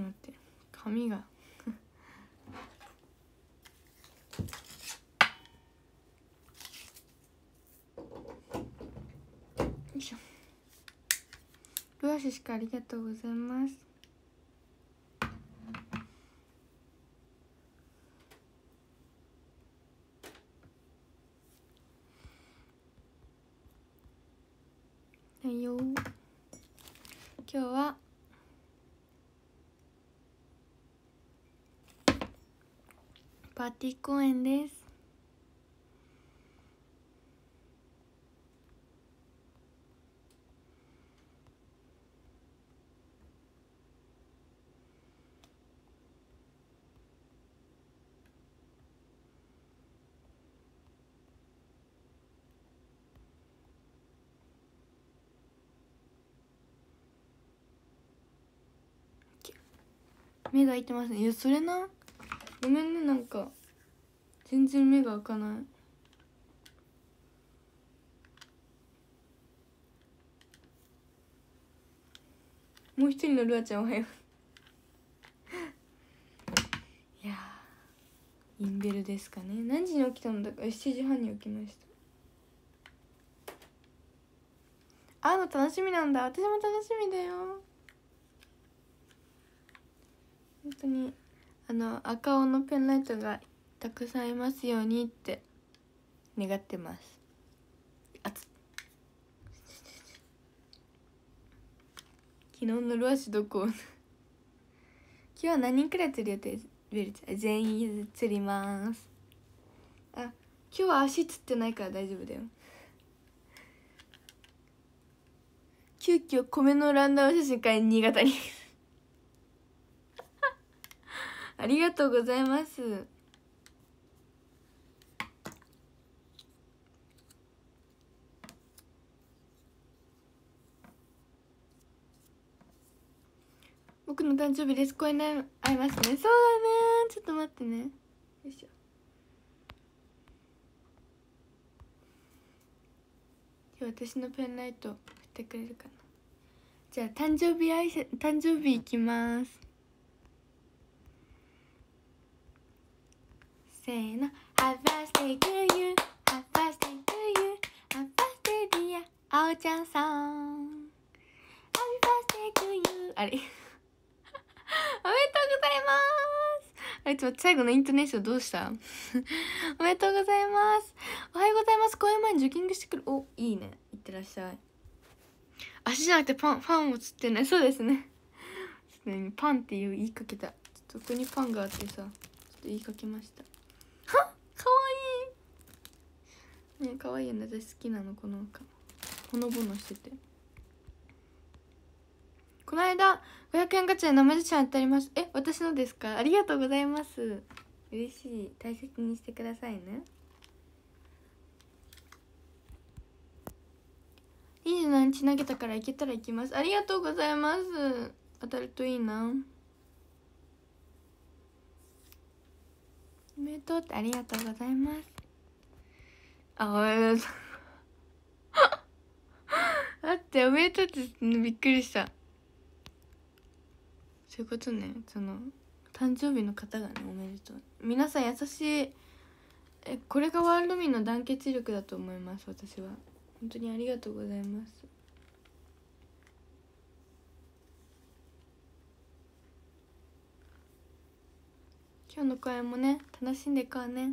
待って髪がよいしょ両足しかありがとうございますパーティー公演です目が開いてますねいやそれなごめんねなんか全然目が開かないもう一人のルアちゃんおはよう いやインベルですかね何時に起きたのだか7時半に起きました会うの楽しみなんだ私も楽しみだよ本当にあの赤尾のペンライトがたくさんいますようにって願ってますあつ昨日のロアシどこ 今日は何人くらい釣り予定全員釣りますあ今日は足つってないから大丈夫だよ急遽米のランダム写真会新潟にありがとうございます僕の誕生日です公園で会いますねそうだねちょっと待ってねよいしょ私のペンライト振ってくれるかなじゃあ誕生日挨拶誕生日いきますせーの Have birthday to you Have b i t a y to you Have b i t a y dear あおちゃんさん Happy b t a y to you あれ おめでとうございますあいつょ最後のイントネーションどうした おめでとうございますおはようございます公演前にジョギングしてくるおいいねいってらっしゃい足じゃなくてパンパンをつってないそうですねパンっていう言いかけたちょっとここにパンがあってさちょっと言いかけましたはかわいいねかわいいよね私好きなのこのかほのぼのしててこの間500円ガチャで生写真当たりますえ私のですかありがとうございます嬉しい大切にしてくださいね27日投げたから行けたら行きますありがとうございます当たるといいなおめでとうってありがとうございますあおめでとうあ っておめでとうってびっくりしたそういうことねその誕生日の方がねおめでとう皆さん優しいえこれがワールド民の団結力だと思います私は本当にありがとうございます今日の公演もね楽しんでいこうね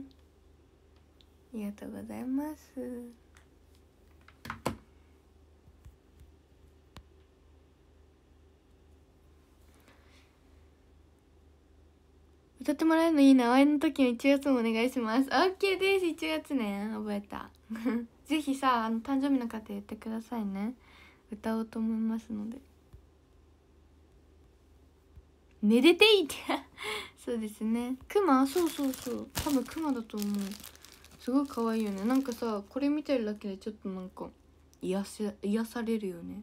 ありがとうございます歌ってもらえるのいいな応援の時は1月もお願いしますオッケーです1月ね覚えた ぜひさあの誕生日の方言ってくださいね歌おうと思いますので「寝でてい!」ってそうですねクマそうそうそう多分クマだと思うすごい可愛いよねなんかさこれ見てるだけでちょっとなんか癒せ癒されるよね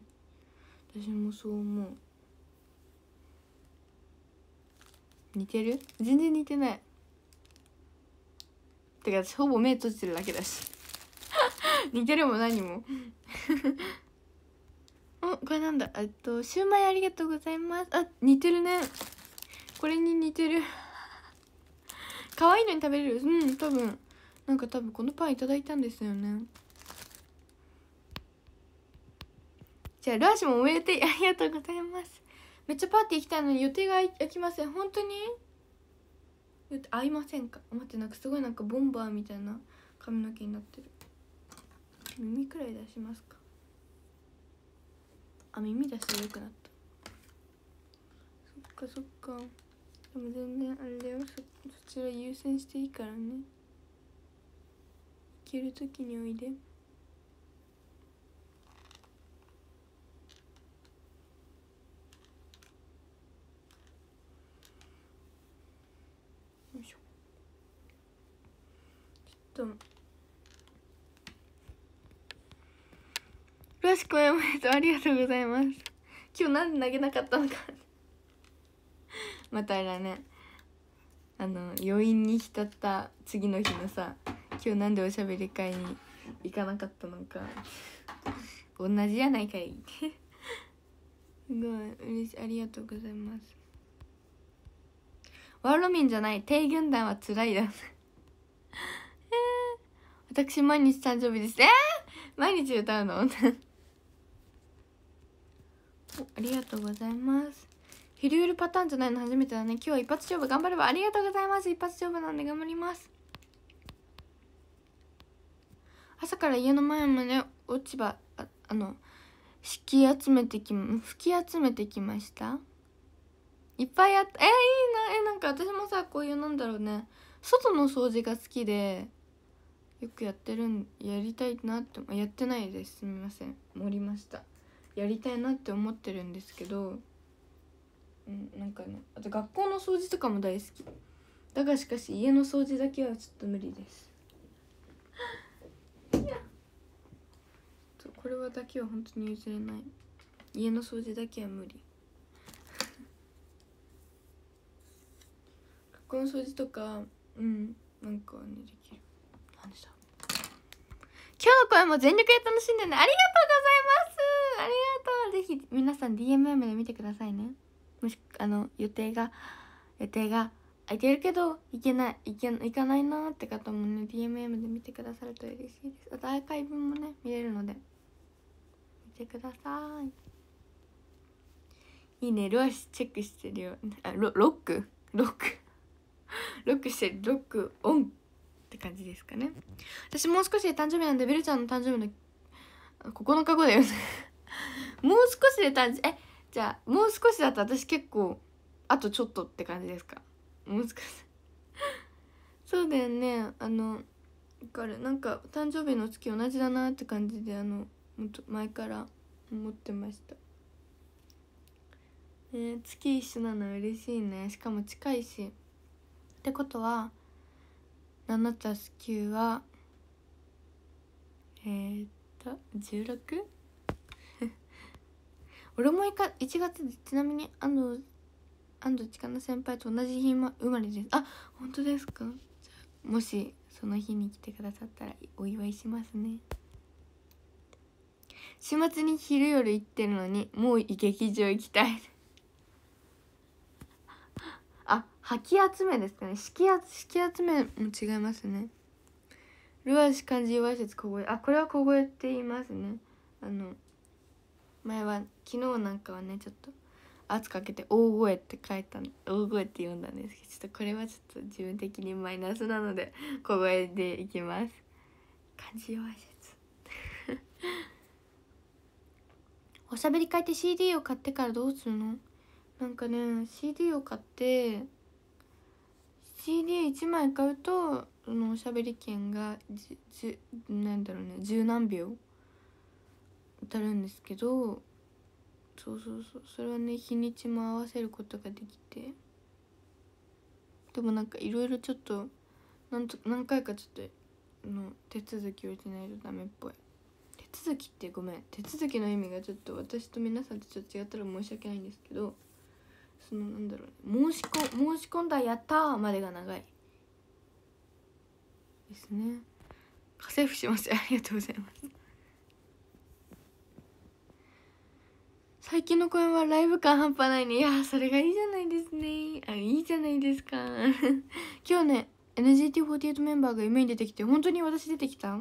私もそう思う似てる全然似てないてか私ほぼ目閉じてるだけだし 似てるも何も おこれなんだえっとシュウマイありがとうございますあ似てるねこれに似てる可愛いのに食べれるうん多分なんか多分このパンいただいたんですよねじゃあラーシもおめでてありがとうございますめっちゃパーティー行きたいのに予定が空きません本当に合いませんか待ってなんかすごいなんかボンバーみたいな髪の毛になってる耳くらい出しますかあ耳出してよくなったそっかそっかでも全然あれだよそそちら優先していいからね行ける時においで。と詳しくおしまとありがとうございます今日なんで投げなかったのかまたあれねあの余韻に浸った次の日のさ今日なんでおしゃべり会に行かなかったのか同じやないかい すごい嬉しいありがとうございますワードミンじゃない低軍団はつらいだ えー、私毎日誕生日ですえー、毎日歌うの ありがとうございますひりゆるパターンじゃないの初めてだね今日は一発勝負頑張ればありがとうございます一発勝負なんで頑張ります朝から家の前まで落ち葉ああの敷き集めてき吹き集めてきましたいっぱいあったえー、いいなえー、なんか私もさこういうなんだろうね外の掃除が好きでよくやってるんやりたいなってやってないですすみません盛りましたやりたいなって思ってるんですけどうんなんかねあと学校の掃除とかも大好きだがしかし家の掃除だけはちょっと無理ですこれはだけは本当に譲れない家の掃除だけは無理 学校の掃除とかうんなんかねできる何でした今日の声も全力で楽しんでねありがとうございますありがとうぜひ皆さん DMM で見てくださいねもしあの予定が予定が空いてるけど行けない行け行かないなって方もね DMM で見てくださると嬉しいですあとアーカイブもね見れるので見てくださいいいねロアチェックしてるよあロロックロックロックしてるロックオンって感じですかね私もう少しで誕生日なんでベルちゃんの誕生日の9日後だよ もう少しで誕生日えじゃあもう少しだと私結構あとちょっとって感じですかもう少し そうだよねあのだかるなんか誕生日の月同じだなって感じであの前から思ってましたね月一緒なの嬉しいねしかも近いしってことは7たす9はえー、っと 16? 俺も1月でちなみに安藤安藤千佳奈先輩と同じ日生まれですあ本当ですかもしその日に来てくださったらお祝いしますね週末に昼夜行ってるのにもう劇場行きたい あ吐き集めですかね式集めも違いますねルアシ漢字弱い説小声あこれは小声って言いますねあの前は昨日なんかはねちょっと圧かけて「大声」って書いた大声って読んだんですけどちょっとこれはちょっと自分的にマイナスなので小声でいきます漢字弱い説おしゃべり会って CD を買ってからどうするのなんかね CD を買って CD1 枚買うとそのおしゃべり券がじじなんだろうね十何秒当たるんですけどそうそうそうそれはね日にちも合わせることができてでもなんかいろいろちょっと何と何回かちょっとの手続きをしないとダメっぽい手続きってごめん手続きの意味がちょっと私と皆さんとちょっと違ったら申し訳ないんですけどそのなんだろう、ね、申し込申し込んだやったまでが長いですね家政婦しますありがとうございます最近の公演はライブ感半端ないねいやそれがいいじゃないですねあいいじゃないですか 今日ね NGT48 メンバーが夢に出てきて本当に私出てきた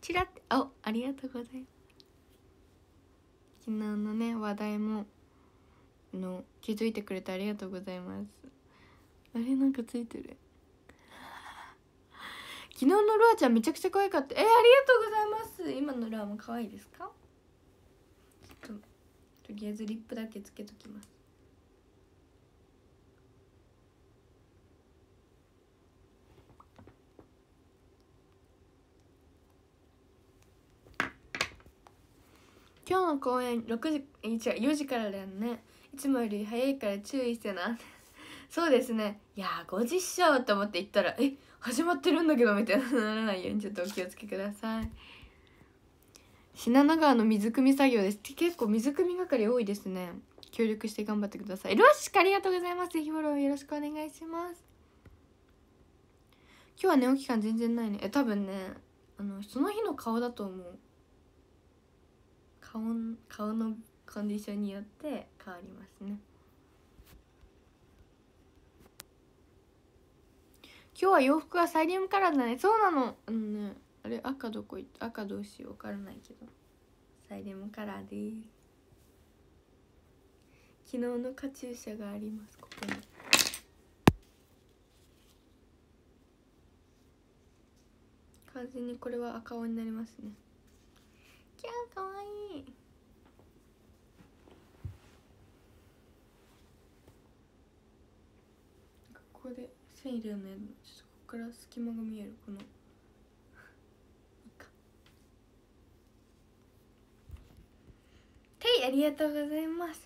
チラッてあありがとうございます昨日のね話題もの気づいてくれてありがとうございますあれなんかついてる昨日のルアちゃんめちゃくちゃ可愛かったえー、ありがとうございます今のルアも可愛いですかととりあえずリップだけつけときます今日の公演6時え違う4時からだよねいつもより早いから注意してな そうですねいやーご実証と思って行ったらえ始まってるんだけどみたいなならないようにちょっとお気をつけください信濃川の水汲み作業です結構水汲み係多いですね協力して頑張ってくださいロシカありがとうございますぜひフォローよろしくお願いします今日は寝起き感全然ないねえ多分ねあのその日の顔だと思う顔顔のコンディションによって変わりますね今日は洋服はサイリウムカラーだねそうなのあのねあれ赤どこい赤どうしようわからないけどサイリウムカラーです昨日のカチューシャがありますここに。完全にこれは赤青になりますねキャンかわいいここで線入れるのやるのから隙間が見えるこのはいありがとうございます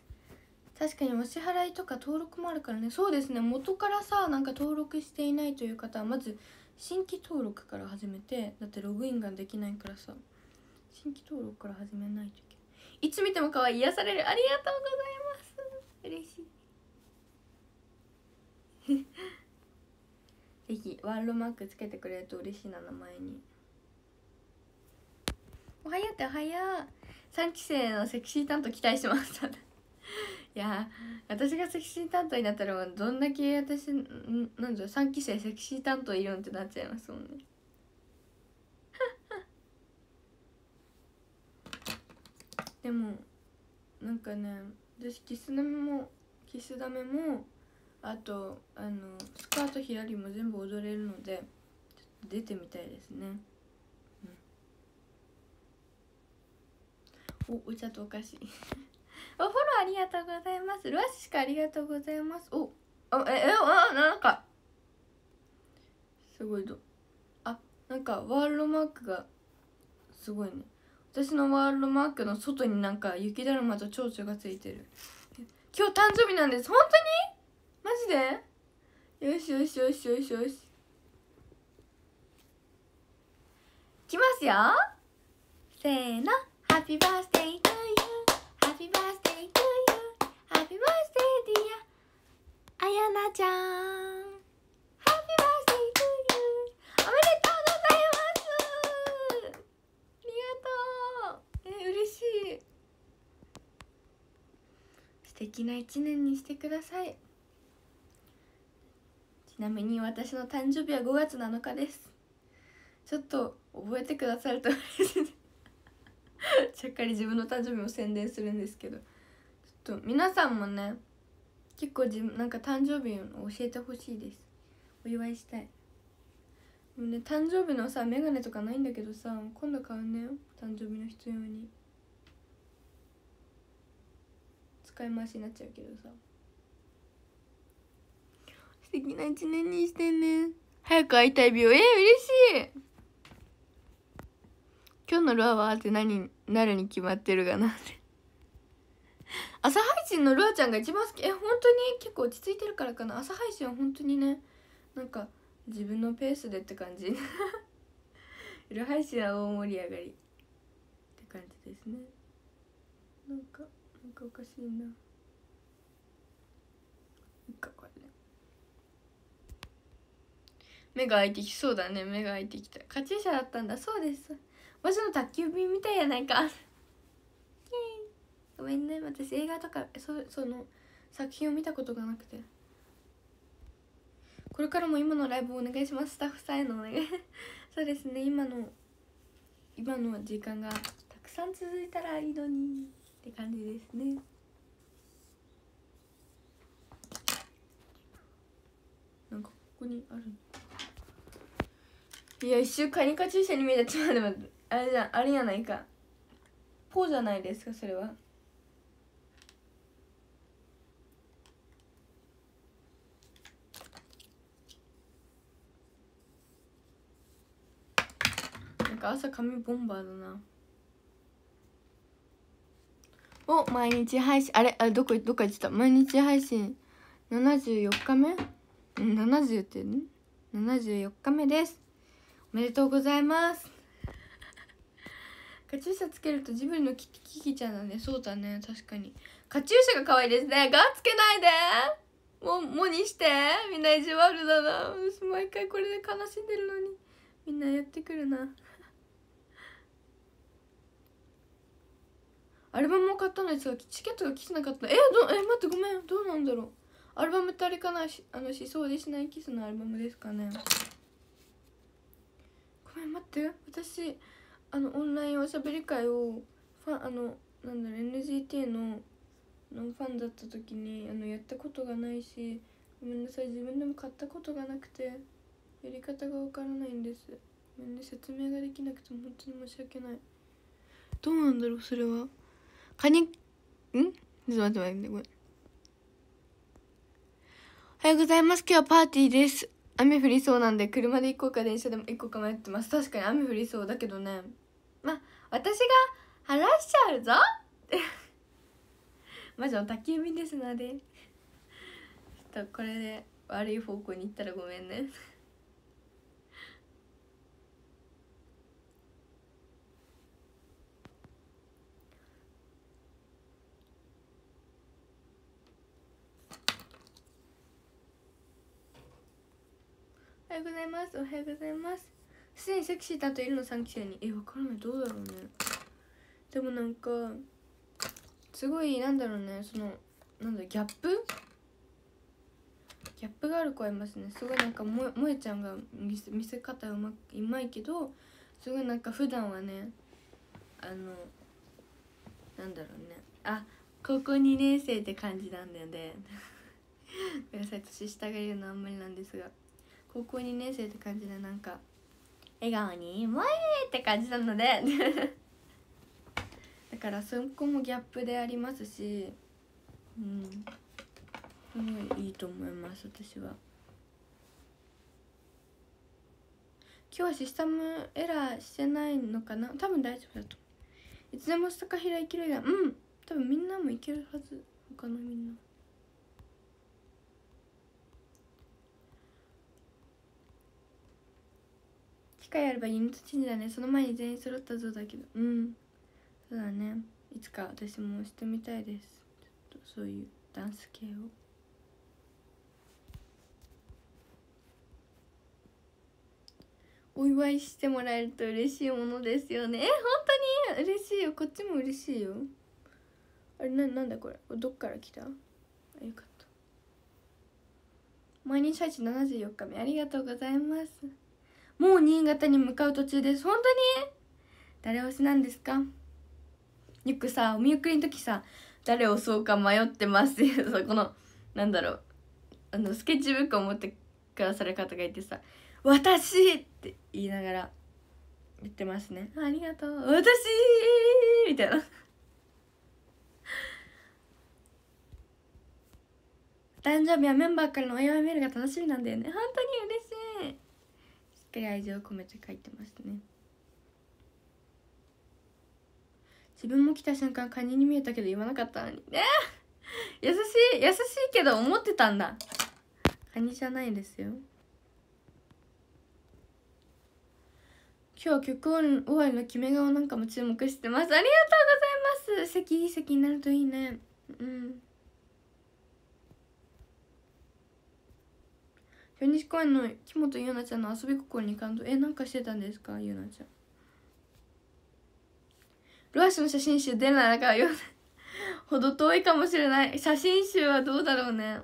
確かにお支払いとか登録もあるからねそうですね元からさなんか登録していないという方はまず新規登録から始めてだってログインができないからさ新規登録から始めないといけないいつ見ても可愛い癒されるありがとうございます嬉しいぜひワールドマークつけてくれると嬉しいな名前におはようっておはよう3期生のセクシー担当期待してます いや私がセクシー担当になったらどんだけ私なんだう3期生セクシー担当いるんってなっちゃいますもんね でもなんかね私キスダメもキスダメもあとあのスカートひらりも全部踊れるのでちょっと出てみたいですね、うん、おお茶とお菓子 おフォローありがとうございますルアシしかありがとうございますおあええあなんかすごいどあなんかワールドマークがすごいね私のワールドマークの外になんか雪だるまと蝶々がついてる今日誕生日なんです本当にマジでよしよしよしよしよしきますよせーのハッピーバースデー to you ハッピーバースデー to you ハッピーバースデーディアあやなちゃんハッピーバースデー to you おめでとうございますありがとうえ嬉しい素敵な一年にしてくださいなみに私の誕生日は5月7日ですちょっと覚えてくださると嬉しいちゃっかり自分の誕生日も宣伝するんですけどちょっと皆さんもね結構自なんか誕生日を教えてほしいですお祝いしたいもうね誕生日のさ眼鏡とかないんだけどさ今度買うね誕生日の必要に使い回しになっちゃうけどさ素敵な一年にしてね早く会いたい美容えー、嬉しい今日のルアはって何になるに決まってるかなって朝配信のルアちゃんが一番好きえ本当に結構落ち着いてるからかな朝配信は本当にねなんか自分のペースでって感じル 配信は大盛り上がりって感じですねなんかなんかおかしいな目が開いてきそうだね目が開いてきたカチューシャだったんだそうですわしの宅急便みたいやないかごめんね私映画とかそその作品を見たことがなくてこれからも今のライブをお願いしますスタッフさんへのお願い そうですね今の今の時間がたくさん続いたらいいのにって感じですねなんかここにあるのいや一瞬カニカ注射に見えたちょっとでもあれじゃんあれやないかポーじゃないですかそれはなんか朝髪ボンバーだなお毎日配信あれあれどこどっか行ってた毎日配信74日目うん70ってね74日目ですおめでとうございますカチューシャつけるとジブリのキキちゃんだねそうだね確かにカチューシャが可愛いですねがつけないでもう、もにしてみんな意地悪だな私毎回これで悲しんでるのにみんなやってくるなアルバムを買ったのですがチケットが来てなかったえどえ待ってごめんどうなんだろうアルバムってあれかなあのしそうでしないキスのアルバムですかねごめん待って私あのオンラインおしゃべり会をファンあのなんだろ NGT ののファンだった時にあのやったことがないしごめんなさい自分でも買ったことがなくてやり方が分からないんですごめんね説明ができなくて本当に申し訳ないどうなんだろうそれはカニんちょっと待って待ってごめんおはようございます今日はパーティーです雨降りそうなんで車で行こうか電車でも行こうか迷ってます確かに雨降りそうだけどねまあ私が話しちゃうぞ魔女の宅急便ですのでちょっとこれで悪い方向に行ったらごめんねおはようございますおはようございますすでにセクシーだといるの3期生にえ分からないどうだろうねでもなんかすごいなんだろうねそのなんだギャップギャップがある子いますねすごいなんかももえちゃんが見せ見せ方うまうまいけどすごいなんか普段はねあのなんだろうねあ高校2年生って感じなんだよね ごめんなさい年下が言うのあんまりなんですが高校2年生って感じでなんか笑顔に「萌え!」って感じなので だからそこもギャップでありますしうんすごいいいと思います私は。今日はシステムエラーしてないのかな多分大丈夫だといつでもスタカヒラいけるやんうん多分みんなもいけるはず他のみんな。会あればユニットチェだねその前に全員揃ったぞだけどうんそうだねいつか私もしてみたいですちょっとそういうダンス系をお祝いしてもらえると嬉しいものですよねえ本当に嬉しいよこっちも嬉しいよあれななんだこれどっから来たあよかった毎日配置74日目ありがとうございますもう新潟に向かう途中です本当に誰推しなんですかよくさお見送りの時さ誰をそうか迷ってますっていうさ このなんだろうあのスケッチブックを持ってくださる方がいてさ「私!」って言いながら言ってますね「ありがとう私!」みたいな 誕生日はメンバーからのお祝いメールが楽しみなんだよね本当に嬉しいっかり愛情を込めて書いてましたね自分も来た瞬間カニに見えたけど言わなかったのにね優しい優しいけど思ってたんだカニじゃないですよ今日は曲終わりの決め顔なんかも注目してますありがとうございます席いい席になるといいねうん京西公園の木本優奈ちゃんの遊び心に感動えなんかしてたんですか優奈ちゃんロアシの写真集出ないからよ ほど遠いかもしれない写真集はどうだろうね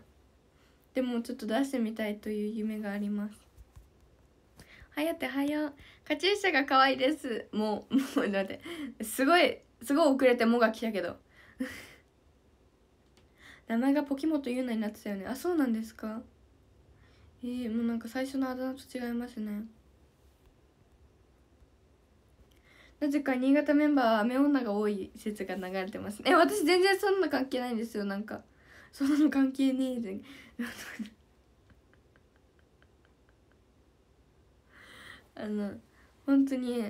でもちょっと出してみたいという夢がありますはやてはやカチューシャが可愛いですもう もうだってすごいすごい遅れてもが来たけど 名前がポキモとユナになってたよねあそうなんですかえー、もうなんか最初のあだ名と違いますねなぜか新潟メンバーは雨女が多い説が流れてますね私全然そんな関係ないんですよなんかそんなの関係ねえで あの本当に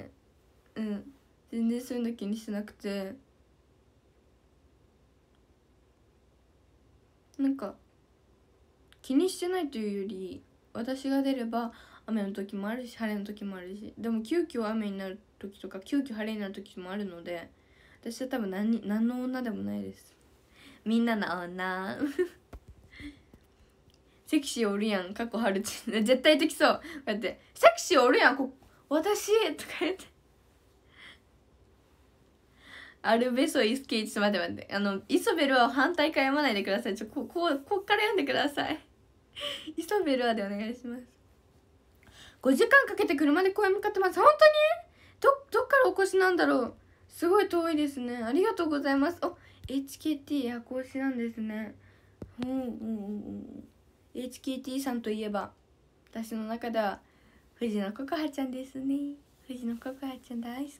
うん全然そういうの気にしなくてなんか気にしてないというより私が出れば雨の時もあるし晴れの時もあるしでも急遽雨になる時とか急遽晴れになる時もあるので私は多分何何の女でもないですみんなの女 セクシーおるやん過去春ちん絶対できそうこうやって「セクシーおるやんこ私」とか言ってアルベソイスケイちょっと待って待ってあのイソベルは反対から読まないでくださいちょこここっから読んでくださいイ ソベルアでお願いします5時間かけて車で公園向かってます本当にどどっからお越しなんだろうすごい遠いですねありがとうございますお HKT 夜行しなんですねうんうんうん HKT さんといえば私の中では藤野ココハちゃんですね藤野ココハちゃん大好き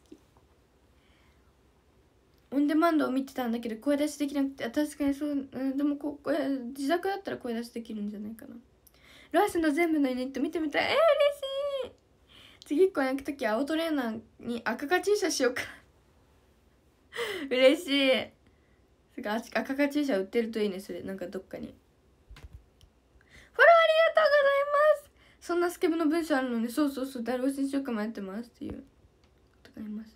オンデマンドを見てたんだけど声出しできなくて確かにそう、うん、でもここ自宅だったら声出しできるんじゃないかなロアスの全部のユニット見てみたいえー、嬉しい次1個焼く時青トレーナーに赤か注射しようか 嬉しい赤か注射売ってるといいねそれなんかどっかにフォローありがとうございますそんなスケブの文章あるのにそうそうそう誰をしにしようか迷ってますっていうことがあります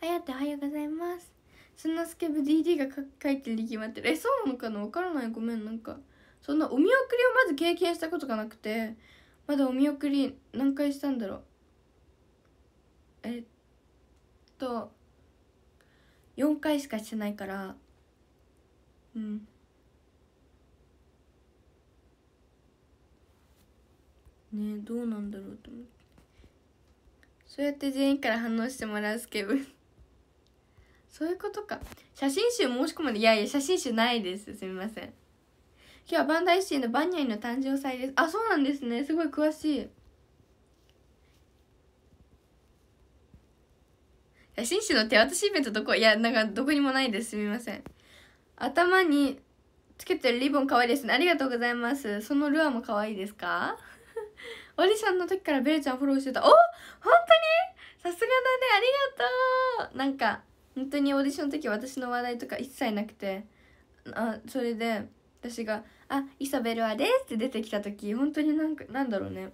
あやっておはようございますそんなスケブ DD が書いてるに決まってるえそうなのかなわからないごめんなんかそんなお見送りをまず経験したことがなくてまだお見送り何回したんだろうえっと4回しかしてないからうんねどうなんだろうと思ってそうやって全員から反応してもらうスケブそういうことか写真集申し込むでいやいや写真集ないですすみません今日はバンダイシーのバニャイの誕生祭ですあそうなんですねすごい詳しい写真集の手渡しイベントどこいやなんかどこにもないですすみません頭につけてるリボン可愛いですねありがとうございますそのルアーも可愛いですか オーさんの時からベルちゃんフォローしてたお本当にさすがだねありがとうなんか本当にオーディションの時私の話題とか一切なくてあそれで私が「あイサベルアです」って出てきた時本当になんかなんだろうね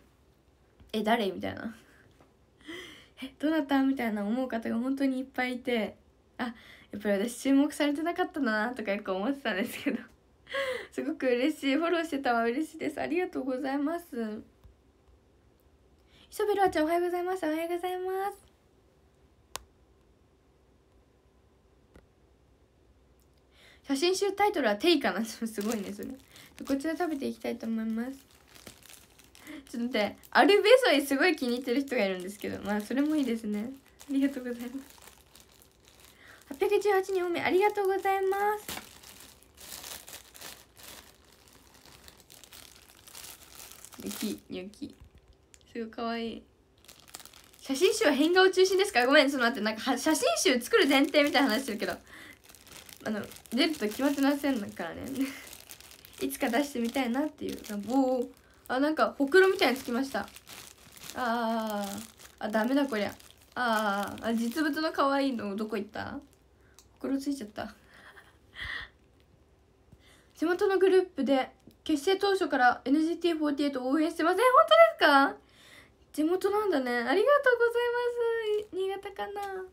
え誰みたいなえどなたみたいな思う方が本当にいっぱいいてあやっぱり私注目されてなかったなとかよく思ってたんですけど すごく嬉しいフォローしてたは嬉しいですありがとうございますイソベルアちゃんおはようございますおはようございます写真集タイトルは「テイかなすごいねそれこちら食べていきたいと思いますちょっと待ってアルベソイすごい気に入ってる人がいるんですけどまあそれもいいですねありがとうございます818人おめありがとうございますニョキニキすごいかわいい写真集は変顔中心ですかごめんその待ってなんか写真集作る前提みたいな話してるけどあの出ると決まってませんからね いつか出してみたいなっていうおあなんかほくろみたいにつきましたあーあダメだこりゃあーあ実物の可愛いのどこ行ったほくろついちゃった 地元のグループで結成当初から NGT48 を応援してません本当ですか地元なんだねありがとうございます新潟かな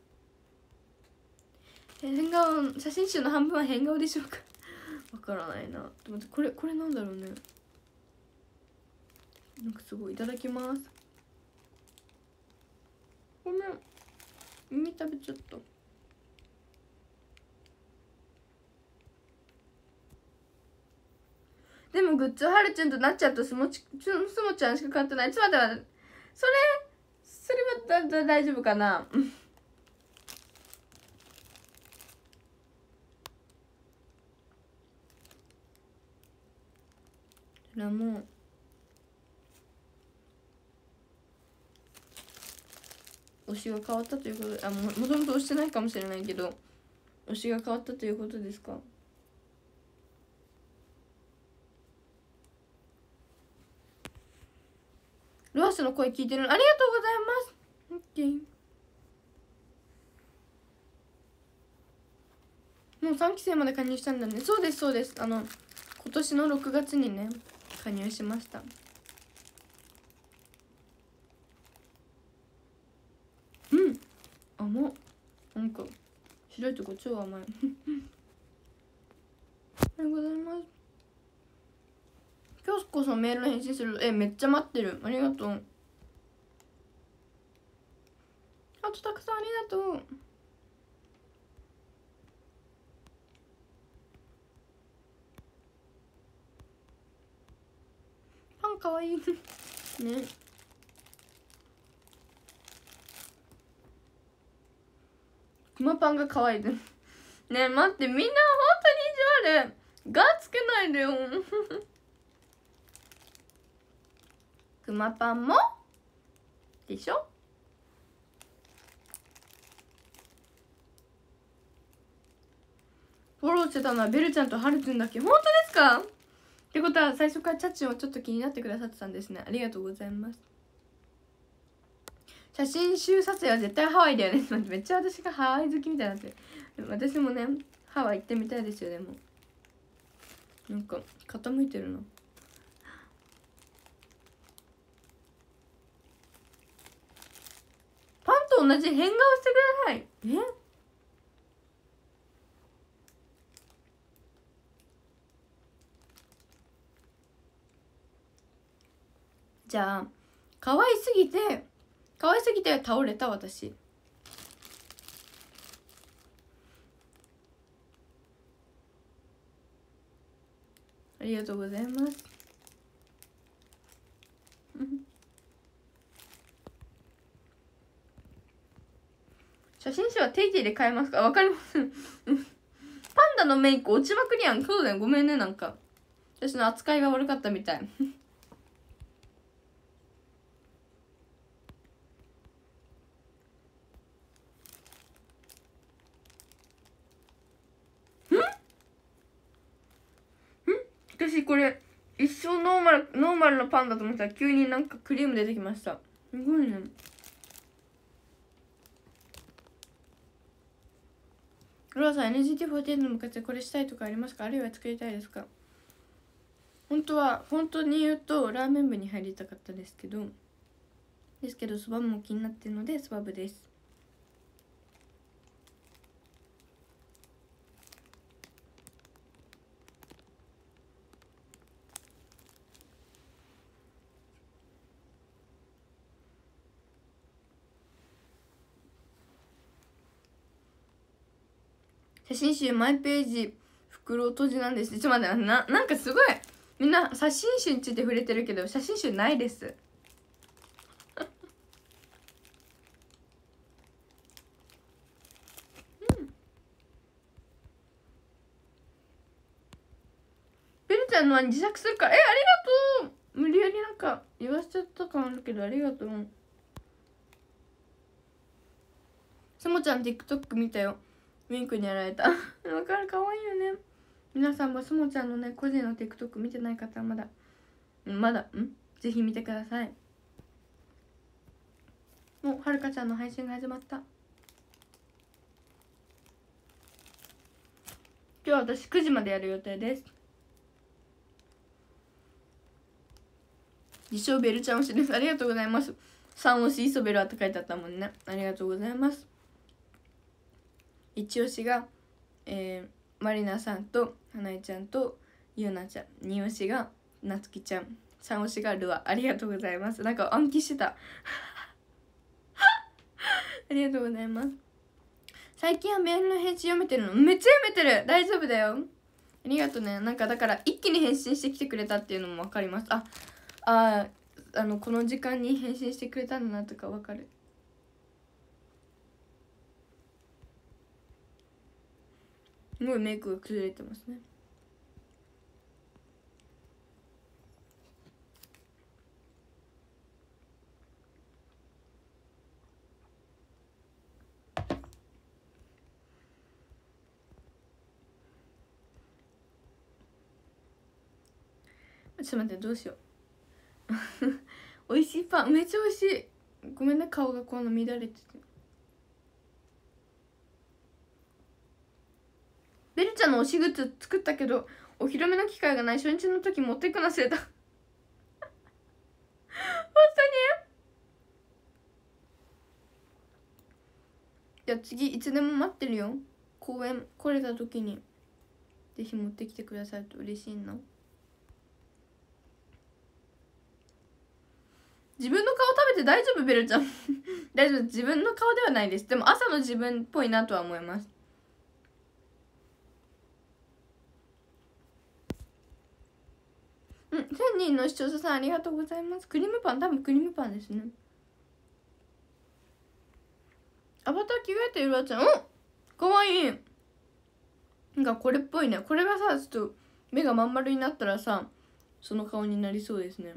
変顔写真集の半分は変顔でしょうか わからないなでもこれこれなんだろうねなんかすごいいただきますごめん耳食べちゃったでもグッズはるちゃんとなっちゃんとすもちすもちゃんしか買ってないいつまではそれそれはだだ大丈夫かなラモン推しが変わったということであもともと推してないかもしれないけど推しが変わったということですかロアスの声聞いてるありがとうございます、オッケーもう3期生まで加入したんだねそうですそうですあの今年の6月にね加入しましたうん甘っなんか白いとこ超甘い ありがとうございます今日こそメール返信するえめっちゃ待ってるありがとうあとたくさんありがとうンかわいいねくまパンが可愛いねね待ってみんな本当に意地悪がつけないでよくまパンもでしょフォローしてたのはベルちゃんとはるちゃんだけ本当ですかってことは最初からチャチをちょっと気になってくださってたんですねありがとうございます写真集撮影は絶対ハワイだよね めっちゃ私がハワイ好きみたいになって私もねハワイ行ってみたいですよでもなんか傾いてるなパンと同じ変顔してくださいえじゃあ可愛すぎて可愛すぎて倒れた私ありがとうございます 写真集は定期で買えますかわかります パンダのメイク落ちまくりやんそうだよごめんねなんか私の扱いが悪かったみたい 私これ一生ノーマルノーマルのパンだと思ったら急になんかクリーム出てきましたすごいねロラさん NGT48 の昔でこれしたいとかありますかあるいは作りたいですか本当は本当に言うとラーメン部に入りたかったですけどですけどそばも気になってるのでそば部です信州マイページ袋閉じなんですちょっと待ってななんかすごいみんな写真集について触れてるけど写真集ないですうん。ベルちゃんのは自作するかえありがとう無理やりなんか言わせちゃった感あるけどありがとう。すもちゃん TikTok 見たよィンクにやられた わかるかわいいよね皆さんもすもちゃんのね個人の TikTok 見てない方はまだまだんぜひ見てくださいもうはるかちゃんの配信が始まった今日私9時までやる予定です自称ベルちゃん推しですありがとうございます3推しイソベルはって書いてあったもんねありがとうございます一押しが、えー、まりなさんと花江ちゃんとゆうなちゃん二押しがなつきちゃん三押しがルアありがとうございますなんか暗記してた ありがとうございます最近はメールの返信読めてるのめっちゃ読めてる大丈夫だよありがとうねなんかだから一気に返信してきてくれたっていうのも分かりますあああのこの時間に返信してくれたんだなとか分かるすごいメイクが崩れてますねちょっと待ってどうしよう 美味しいパンめっちゃ美味しいごめんね顔がこの乱れててベルちゃんの推しグッズ作ったけどお披露目の機会がない初日の時持っていくの忘れた 本当にじゃあ次いつでも待ってるよ公園来れた時にぜひ持ってきてくださると嬉しいな自分の顔食べて大丈夫ベルちゃん 大丈夫自分の顔ではないですでも朝の自分っぽいなとは思いますうん1000人の視聴者さんありがとうございますクリームパン多分クリームパンですねアバター着替えてるわちゃんおかわいいなんかこれっぽいねこれがさちょっと目がまん丸になったらさその顔になりそうですね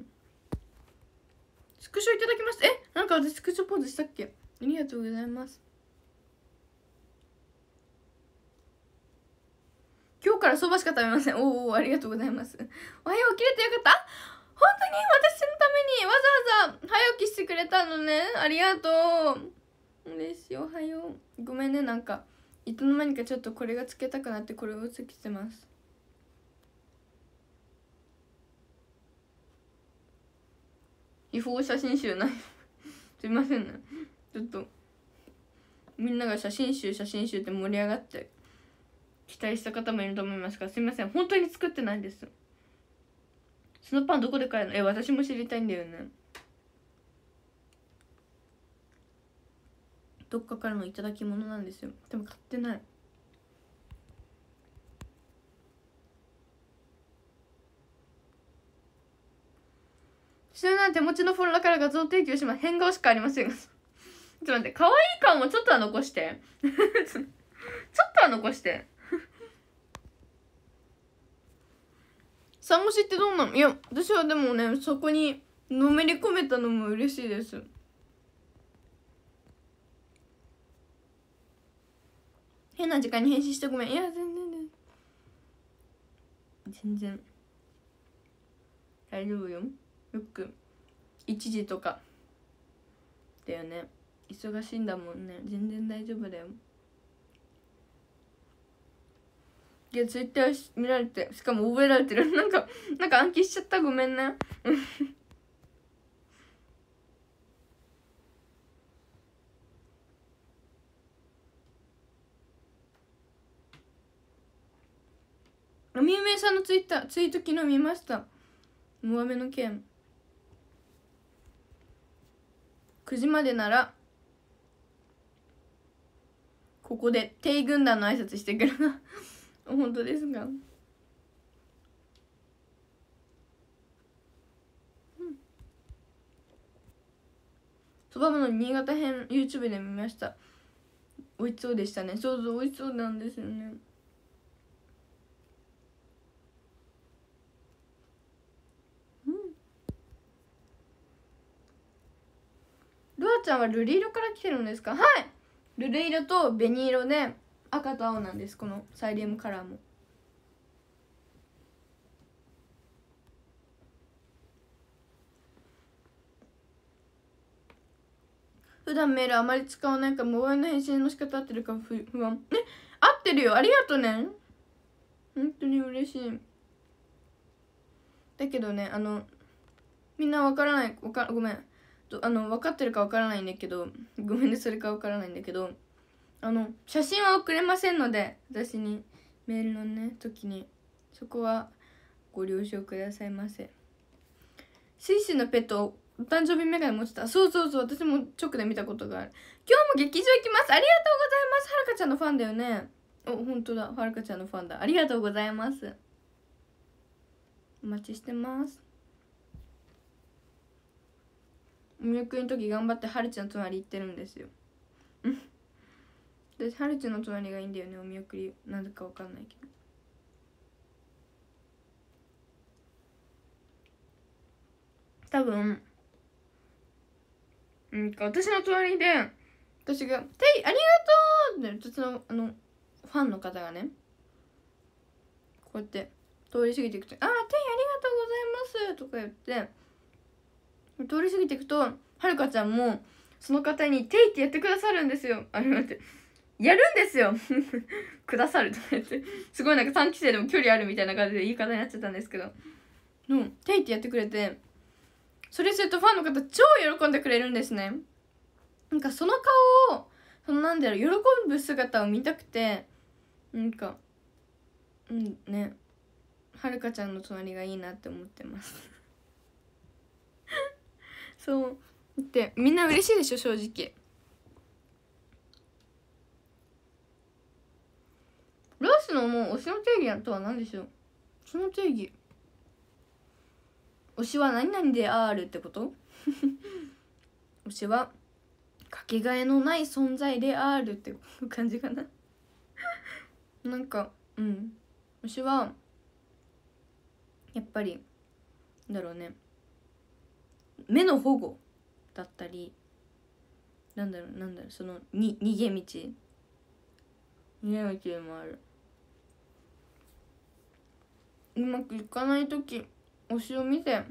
スクショいただきましたえなんか私スクショポーズしたっけありがとうございますからそばしか食べませんおおありがとうございますおはよう起きれてよかった本当に私のためにわざわざ早起きしてくれたのねありがとう嬉しいおはようごめんねなんかいつの間にかちょっとこれがつけたくなってこれをつけてます違法写真集ない すいませんねちょっとみんなが写真集写真集って盛り上がって期待した方もいると思いますがすいません本当に作ってないんですそのパンどこで買えるのえ私も知りたいんだよねどっかからの頂き物なんですよでも買ってないそれなん手持ちのフォルダから画像提供します変顔しかありませんが ちょっと待って可愛い感もちょっとは残して ちょっとは残してサンシってどんないや私はでもねそこにのめり込めたのも嬉しいです変な時間に返信してごめんいや全然全然大丈夫よよく1時とかだよね忙しいんだもんね全然大丈夫だよいや、ツイッーし見られて、しかも覚えられてる。なんか、なんか暗記しちゃった。ごめんね。みゆめさんのツイッター、ツイート昨日見ました。モわメの件。9時までなら、ここで、帝軍団の挨拶してくるな本当ですかそば、の新潟編 YouTube で見ました美味しそうでしたねそうそう美味しそうなんですよねルアちゃんはルリ色から来てるんですかはいルリ色と紅色で赤と青なんですこのサイリウムカラーも普段メールあまり使わないか無言の返信の仕方合ってるか不安え合ってるよありがとね本当に嬉しいだけどねあのみんなわからないわかごめんあの分かってるかわからないんだけどごめんねそれかわからないんだけどあの写真は送れませんので私にメールのね時にそこはご了承くださいませシーシンのペットをお誕生日メガネ持ってたそうそうそう私も直で見たことがある今日も劇場行きますありがとうございますはるかちゃんのファンだよねお本当だはるかちゃんのファンだありがとうございますお待ちしてますお見送りの時頑張ってはるちゃん隣行ってるんですよ私ハルチの隣がいいんだよねお見送りなぜか分かんないけど多分うんか私の隣で私が「ていありがとう!」って私のあのファンの方がねこうやって通り過ぎていくと「ああていありがとうございます!」とか言って通り過ぎていくとはるかちゃんもその方に「てい」ってやってくださるんですよあれ待ってやるんですよ くださるとか言ってすごいなんか短期生でも距離あるみたいな感じで言い方になっちゃったんですけどうんテイってやってくれてそれするとファンの方超喜んでくれるんですねなんかその顔をそのなんだろう喜ぶ姿を見たくてなんかうんねはるかちゃんの隣がいいなって思ってます そうってみんな嬉しいでしょ正直両親の思う推しの定義とは何でしょうその定義推しは何々であるってこと 推しはかけがえのない存在であるって感じかな なんかうん推しはやっぱりだろうね目の保護だったりなんだろうなんだろうそのに逃げ道逃げ道もあるうまくいかない時推しを見て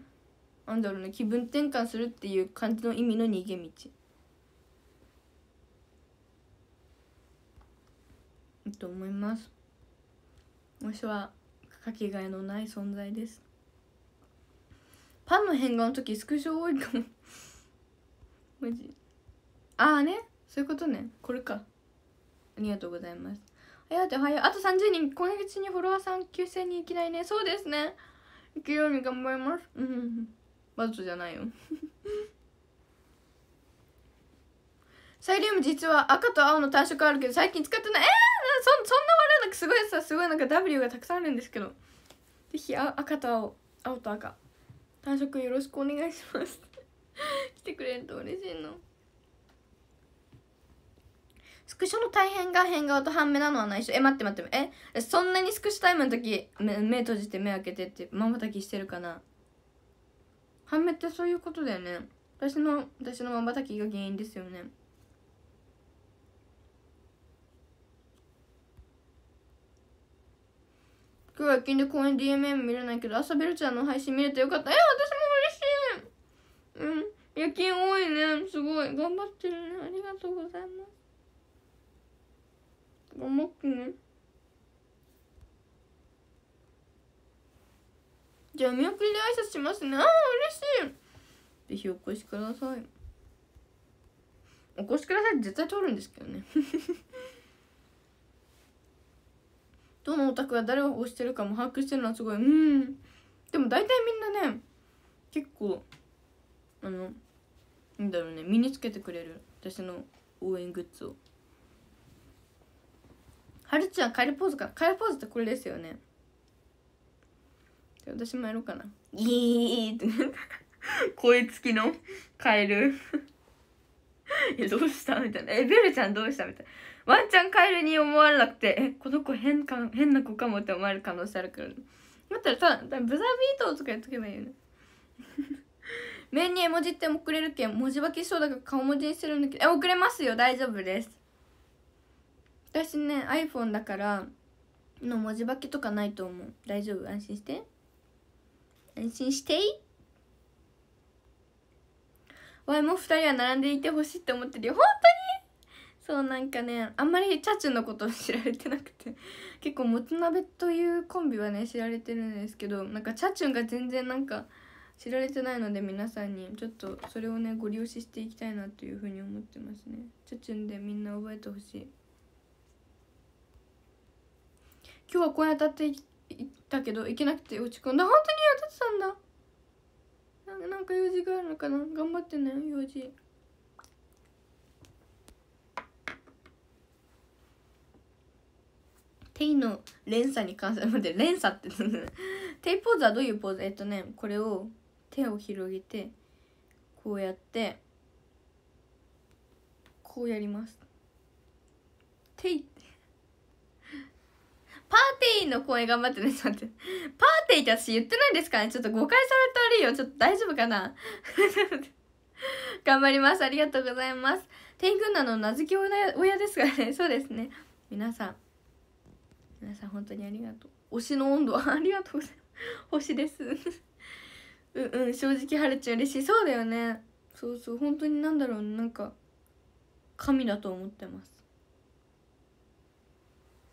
なんだろうね気分転換するっていう感じの意味の逃げ道と思います推しはかけがえのない存在ですパンの変顔の時スクショ多いかもマジああねそういうことねこれかありがとうございますあやておはようあと30人今月にフォロワーさん9000人いきないねそうですねいるように頑張りますうんバズじゃないよ サイリウム実は赤と青の単色あるけど最近使ってないえー、そそんな悪いのすごいさすごいなんか W がたくさんあるんですけどぜひあ赤と青青と赤単色よろしくお願いします 来てくれると嬉しいのクショの大変が変顔と半目なのは内緒え待って待ってえそんなにスクショタイムの時目目閉じて目開けてってまばたきしてるかな半目ってそういうことだよね私の私のまばたきが原因ですよね今日は金で公園 DMM 見れないけど朝ベルちゃんの配信見れてよかったえ私も嬉しいうん夜勤多いねすごい頑張ってるねありがとうございます重くねじゃあ見送りで挨拶しますねああ嬉しいぜひお越しくださいお越しください絶対通るんですけどね どのお宅が誰を推してるかも把握してるのはすごいうんでも大体みんなね結構あのなんだろうね身につけてくれる私の応援グッズをはるちゃん仮ポーズか仮ポーズってこれですよね私もやろうかなイーって声付きのカエルえどうしたみたいなえベルちゃんどうしたみたいなワンちゃんカエルに思わなくてえこの子変か変な子かもって思われる可能性あるから、ね、だったらただブザービートとかやっとけばいいよね 面に絵文字ってもくれるけん文字化けしそうだから顔文字にするんだけどえ遅れますよ大丈夫です私ね iPhone だからの文字化けとかないと思う大丈夫安心して安心していわいも2人は並んでいてほしいって思ってるよ本当にそうなんかねあんまりチャチュのことを知られてなくて結構もつ鍋というコンビはね知られてるんですけどなんかチャチュが全然なんか知られてないので皆さんにちょっとそれをねご利用ししていきたいなというふうに思ってますねチャチュンでみんな覚えてほしい今日は公園当たっていったけど行けなくて落ち込んだ本当に当たってたんだなんか用事があるのかな頑張ってね用事テイの連鎖に関する待って連鎖ってテイポーズはどういうポーズえっとねこれを手を広げてこうやってこうやりますテイパーティーの公演頑張ってね。ちょっと待って。パーティーって私言ってないですかねちょっと誤解されて悪いよ。ちょっと大丈夫かな頑張ります。ありがとうございます。天狗なの名付け親ですからね。そうですね。皆さん。皆さん本当にありがとう。推しの温度はありがとうございます。星ですうんうん正直はるちゃん嬉しいそうだよねそうそう本当になんだろうなんか神だと思ってます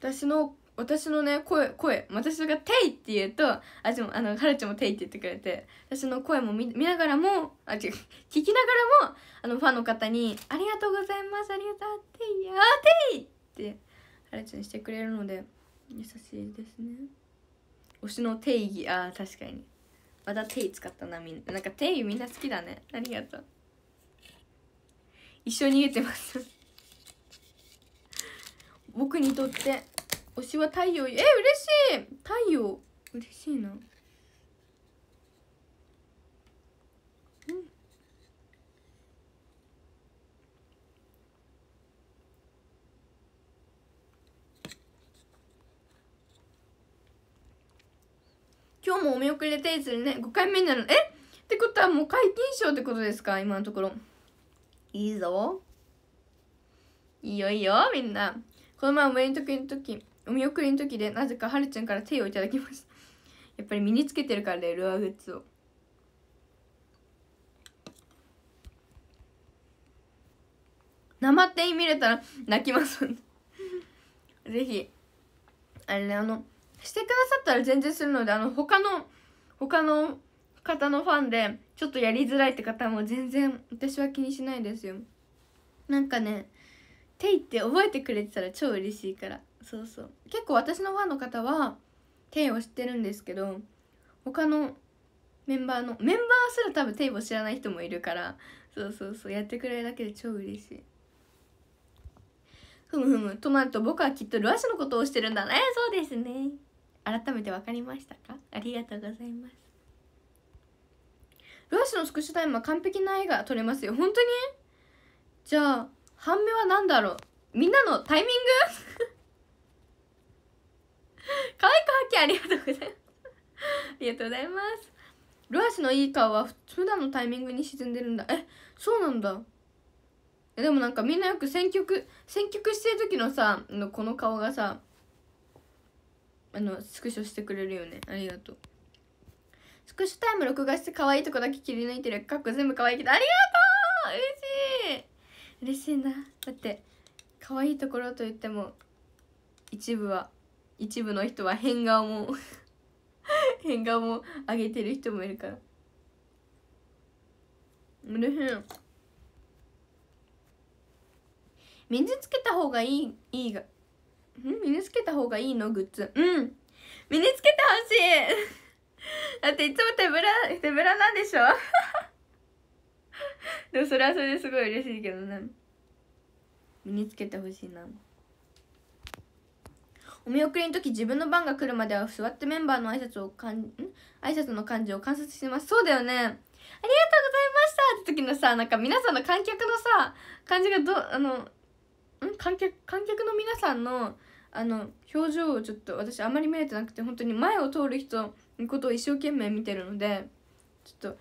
私の私のね声声私が「テイ」って言うとあでもあのはるちゃんも「テイ」って言ってくれて私の声も見ながらもあ違う聞きながらもあのファンの方に「ありがとうございますありがとうテイやテイ!」ってはるちゃんしてくれるので優しいですね推しの定義あ確かにまだ「テイ」使ったなみんななんか「テイ」みんな好きだねありがとう一緒に言えてます僕にとって推しは太陽え嬉しい太陽嬉しいな今日もお見送りで定するね5回目なのえってことはもう皆勤賞ってことですか今のところいいぞいいよいいよみんなこの前おめでの時お見送りの時でなぜかはるちゃんから手をいただきました やっぱり身につけてるからねルアーグッズを生店見れたら泣きますん ぜひあれねあのしてくださったら全然するのであの他の他の方のファンでちょっとやりづらいって方も全然私は気にしないですよなんかねテイって覚えてくれてたら超嬉しいからそうそう結構私のファンの方はテイを知ってるんですけど他のメンバーのメンバーすら多分テイを知らない人もいるからそうそうそうやってくれるだけで超嬉しいふむふむとなると僕はきっとルアシのことをしてるんだねそうですね改めて分かりましたかありがとうございますルアシのスクショタイムは完璧な絵が撮れますよ本当にじゃあ半目は何だろうみんなのタイミング 可愛く発見ありがとうございますありがとうございますルアシのいい顔は普段のタイミングに沈んでるんだえそうなんだでもなんかみんなよく選曲選曲してる時のさのこの顔がさあのスクショしてくれるよねありがとうスクショタイム録画して可愛いとこだけ切り抜いてるかっこ全部可愛いけどありがとう嬉しい嬉しいなだって可愛いところといっても一部は一部の人は変顔も 変顔も上げてる人もいるから嬉しい水つけた方がいいいいがん身につけた方がいいのグッズうん身につけてほしいだっていつも手ぶら手ぶらなんでしょ でもそれはそれですごい嬉しいけどね身につけてほしいなお見送りの時自分の番が来るまでは座ってメンバーの挨拶をかんん挨拶の感じを観察してますそうだよねありがとうございましたって時のさなんか皆さんの観客のさ感じがどあのん観客観客の皆さんのあの表情をちょっと私あんまり見れてなくて本当に前を通る人のことを一生懸命見てるのでちょっと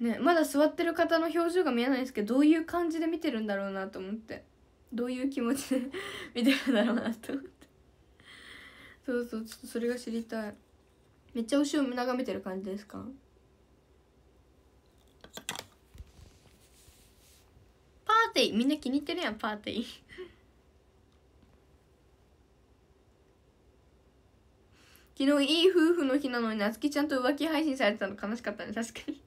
ねまだ座ってる方の表情が見えないですけどどういう感じで見てるんだろうなと思ってどういう気持ちで 見てるんだろうなと思ってそうそうちょっとそれが知りたいめっちゃ牛を眺めてる感じですかパーティーみんな気に入ってるやんパーティー昨日いい夫婦の日なのになつきちゃんと浮気配信されてたの悲しかったね確かに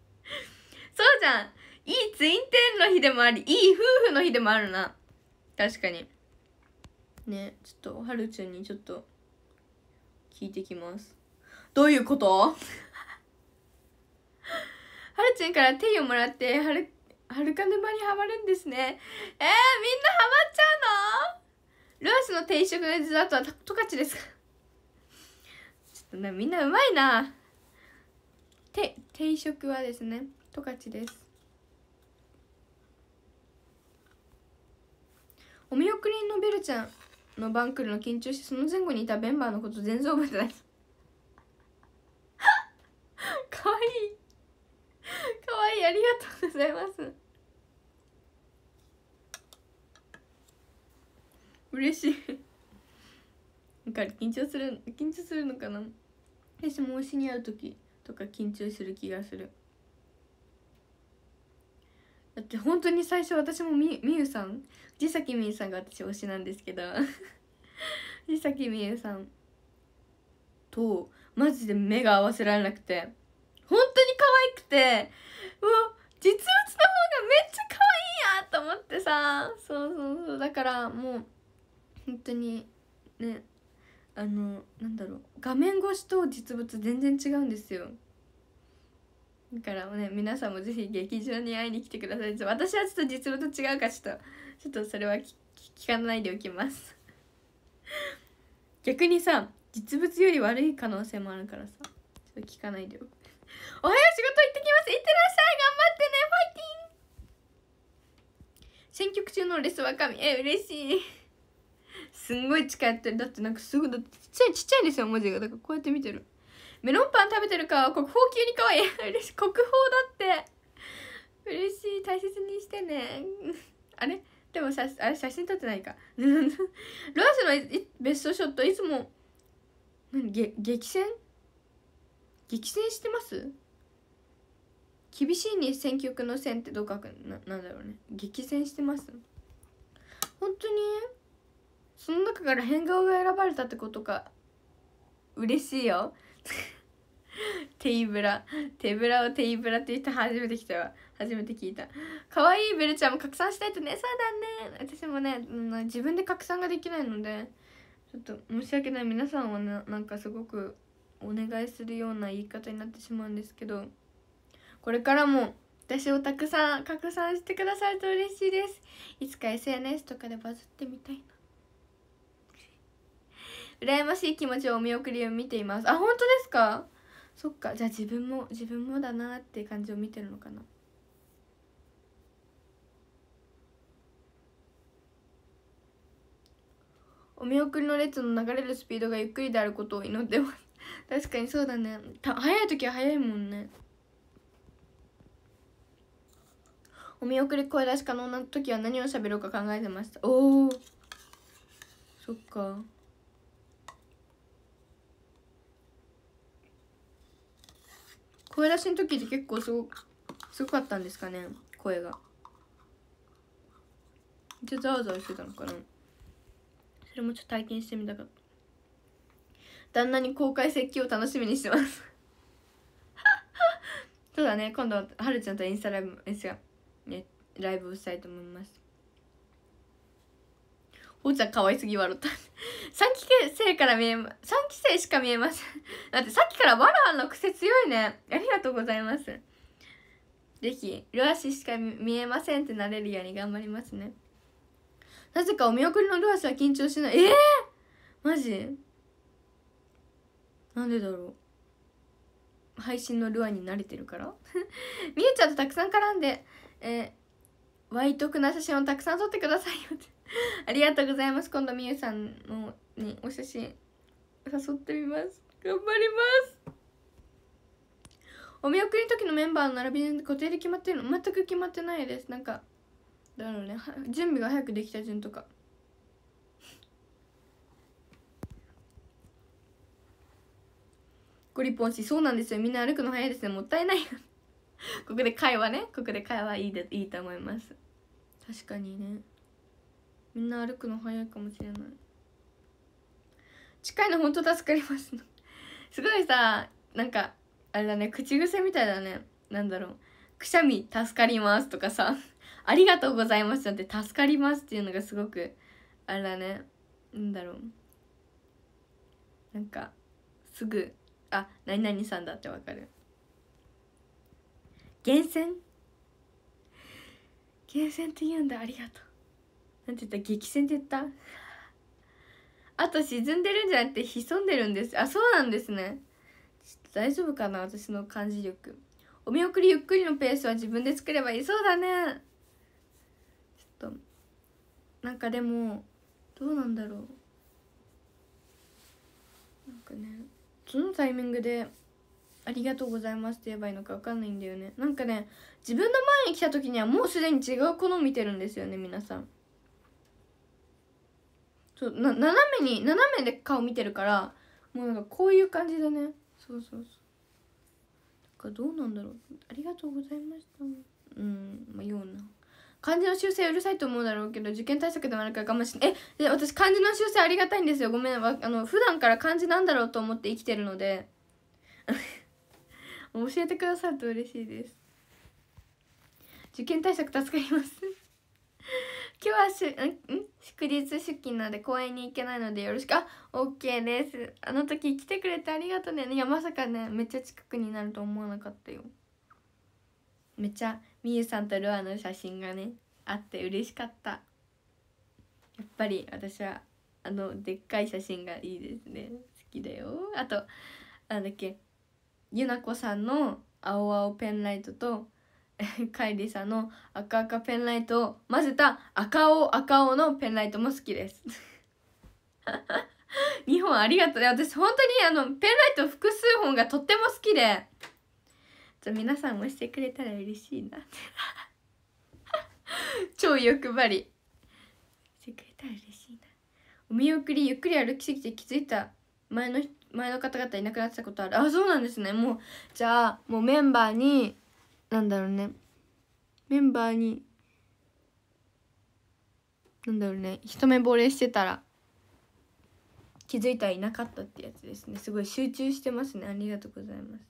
そうじゃんいいツインテールの日でもありいい夫婦の日でもあるな確かにねちょっとはるちゃんにちょっと聞いてきますどういうこと はるちゃんから手をもらってはるはるか沼にはまるんですねえー、みんなハマっちゃうのルアスの定食のデザートはトカチですか ちょっとねみんなうまいなて定食はですね十勝ですお見送りのベルちゃんの番来るの緊張してその前後にいたメンバーのこと全然覚えてないかわ いいかわいいありがとうございます嬉しいなんか緊張する緊張するのかな私も推しに会う時とか緊張する気がするだって本当に最初私もみゆさん藤崎みゆさんが私推しなんですけど藤崎みゆさんとマジで目が合わせられなくて本当に可愛くてもう実物の方がめっちゃ可愛いやと思ってさそうそうそうだからもう本当にねあのなんだろう画面越しと実物全然違うんですよだからね皆さんもぜひ劇場に会いに来てください私はちょっと実物と違うかちょっとちょっとそれは聞かないでおきます逆にさ実物より悪い可能性もあるからさちょっと聞かないでおくおはよう仕事行ってきます行ってらっしゃい頑張ってねファイティン選曲中のレスワカミえ嬉しいすんごい近いってだってなんかすぐちっちゃいちっちゃいんですよ文字がだからこうやって見てるメロンパン食べてるか国宝級に可愛い嬉しい国宝だって嬉しい大切にしてね あれでも写あれ写真撮ってないか ロアスのベストショットいつも何げ激戦激戦してます厳しいに選曲の線ってどう書くななんだろうね激戦してます本当にその中から変顔が選ばれたってことか嬉しいよ テイブラ手ぶらをテイブラって言った初めて来たわ初めて聞いた可愛いベルちゃんも拡散したいとねそうだね私もね、うん、自分で拡散ができないのでちょっと申し訳ない皆さんはねなんかすごくお願いするような言い方になってしまうんですけどこれからも私をたくさん拡散してくださると嬉しいですいつか SNS とかでバズってみたいな羨ましい気持ちをお見送りを見ていますあ本当ですかそっかじゃあ自分も自分もだなっていう感じを見てるのかなお見送りの列の流れるスピードがゆっくりであることを祈ってます 確かにそうだね早い時は早いもんねお見送り声出し可能な時は何を喋ろうか考えてましたおおそっか声出しの時って結構すごすごかったんですかね声がめっちゃザワザワしてたのかなそれもちょっと体験してみたかった旦那に公開説教を楽しみにしてます そうだね今度はるちゃんとインスタライブですがねライブをしたいと思いますほうちゃん可愛すぎ笑った3期生から見えま期生しか見えませんだってさっきからわらの癖強いねありがとうございますぜひ両足しか見えませんってなれるように頑張りますねなぜかお見送りの両足は緊張しないええー、マジなんでだろう配信のルアに慣れてるからみゆ ちゃんとたくさん絡んでえー、わいとくな写真をたくさん撮ってくださいよって ありがとうございます今度みゆさんのにお写真誘ってみます頑張りますお見送りの時のメンバーの並びで固定で決まってるの全く決まってないですなんかだろうね準備が早くできた順とか ゴリポンしそうなんですよみんな歩くの早いですねもったいない ここで会話ねここで会話いいでいいと思います確かにねみんな歩くの早いかもしれない近いの本当助かります すごいさなんかあれだね口癖みたいだねなんだろうくしゃみ助かりますとかさ ありがとうございますなんて助かりますっていうのがすごくあれだねなんだろうなんかすぐあ何々さんだってわかる厳選厳選って言うんだありがとうなんて言った激戦って言ったあと沈んでるんじゃなくて潜んでるんですあそうなんですね大丈夫かな私の感じ力お見送りゆっくりのペースは自分で作ればいいそうだねちょっとなんかでもどうなんだろうなんかねどのタイミングで「ありがとうございます」って言えばいいのか分かんないんだよねなんかね自分の前に来た時にはもうすでに違う子の見てるんですよね皆さんそうな斜めに斜めで顔見てるからもうなんかこういう感じだねそうそうそうだからどうなんだろうありがとうございましたうんまあような漢字の修正うるさいと思うだろうけど受験対策でもあるから我慢しえで私漢字の修正ありがたいんですよごめんあの普段から漢字なんだろうと思って生きてるので 教えてくださると嬉しいです受験対策助かります今日はしんん祝日出勤なんで公園に行けないのでよろしくあオッケーですあの時来てくれてありがとうねいやまさかねめっちゃ近くになると思わなかったよめっちゃみゆさんとルアの写真がねあって嬉しかったやっぱり私はあのでっかい写真がいいですね好きだよあとなんだっけゆなこさんの青々ペンライトと楓 さんの赤赤ペンライトを混ぜた赤青赤青のペンライトも好きです2 本ありがとう私本当にあのペンライト複数本がとっても好きでじゃ皆さんもしてくれたら嬉しいな 超欲張りしてくれたら嬉しいなお見送りゆっくり歩きすぎて気づいた前の前の方々いなくなってたことあるあそうなんですねもうじゃあもうメンバーになんだろうねメンバーになんだろうね一目ぼれしてたら気づいたらいなかったってやつですねすごい集中してますねありがとうございます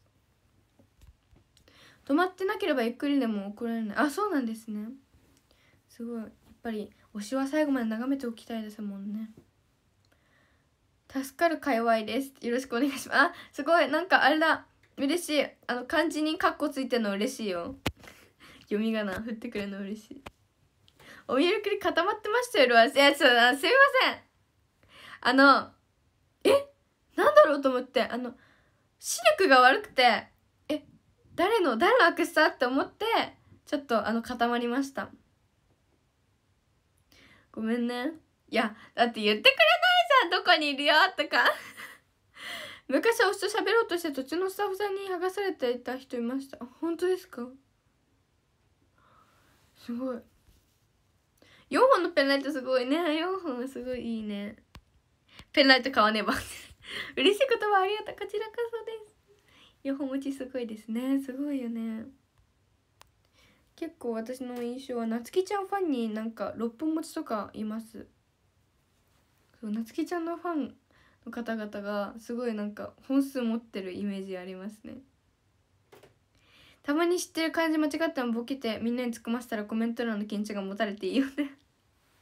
止まってなければゆっくりでも怒られないあそうなんですねすごいやっぱり推しは最後まで眺めておきたいですもんね助かる界隈ですよろしくお願いしますあすごいなんかあれだ嬉しいあの漢字にカッコついてるの嬉しいよ 読み仮名振ってくれるの嬉しいお見るくり固まってましたよロアいやそうすみませんあのえなんだろうと思ってあの視力が悪くてえ誰の誰の悪さって思ってちょっとあの固まりましたごめんねいやだって言ってくれないじゃんどこにいるよとか昔は人しゃ喋ろうとして途中のスタッフさんに剥がされていた人いました本当ですかすごい4本のペンライトすごいね4本はすごいいいねペンライト買わねば 嬉しい言葉ありがとうこちらこそです4本持ちすごいですねすごいよね結構私の印象はなつきちゃんファンになんか6本持ちとかいますそうなつきちゃんのファンの方々がすごいなんか本数持ってるイメージありますねたまに知ってる漢字間違ってもボケてみんなにつっましたらコメント欄の緊張が持たれていいよね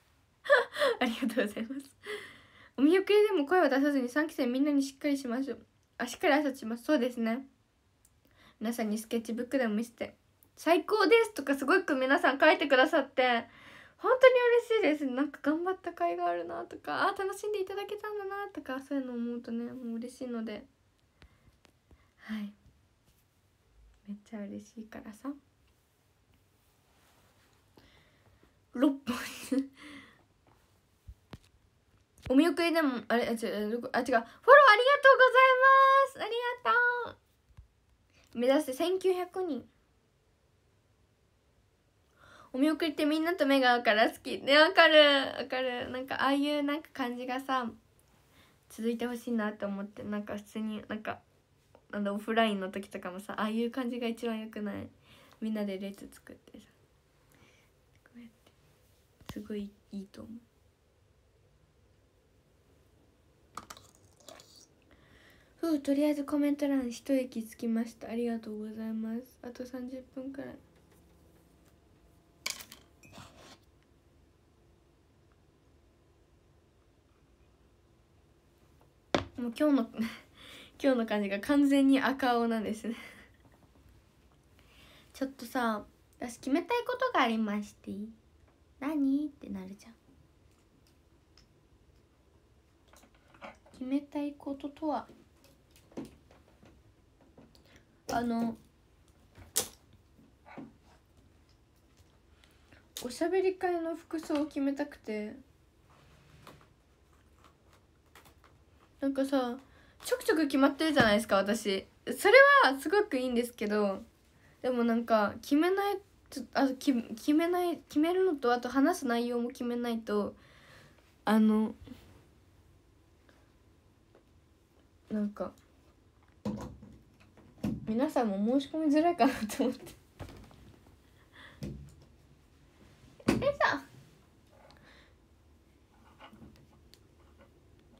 ありがとうございますお見送りでも声は出さずに3期生みんなにしっかりしましょうあしっかり挨拶しますそうですね皆さんにスケッチブックでも見せて「最高です」とかすごく皆さん書いてくださって本当に嬉しいですなんか頑張った甲斐があるなとかあ楽しんでいただけたんだなとかそういうの思うとねもう嬉しいのではいめっちゃ嬉しいからさ6本 お見送りでもあれあ違うあ違うフォローありがとうございますありがとう目指して1900人お見送りってみんなと目が合うから好きねわかるわかるなんかああいうなんか感じがさ続いてほしいなと思ってなんか普通になんかなんだオフラインの時とかもさああいう感じが一番よくないみんなで列作ってさこうやってすごいいいと思うふうとりあえずコメント欄一息つきましたありがとうございますあと30分くらいもう今日の 今日の感じが完全に赤青なんですね ちょっとさ私決めたいことがありまして何ってなるじゃん決めたいこととはあのおしゃべり会の服装を決めたくてなんかさちょくちょく決まってるじゃないですか私それはすごくいいんですけどでもなんか決めないあ決決めない決めるのとあと話す内容も決めないとあのなんか皆さんも申し込みづらいかなと思ってえさ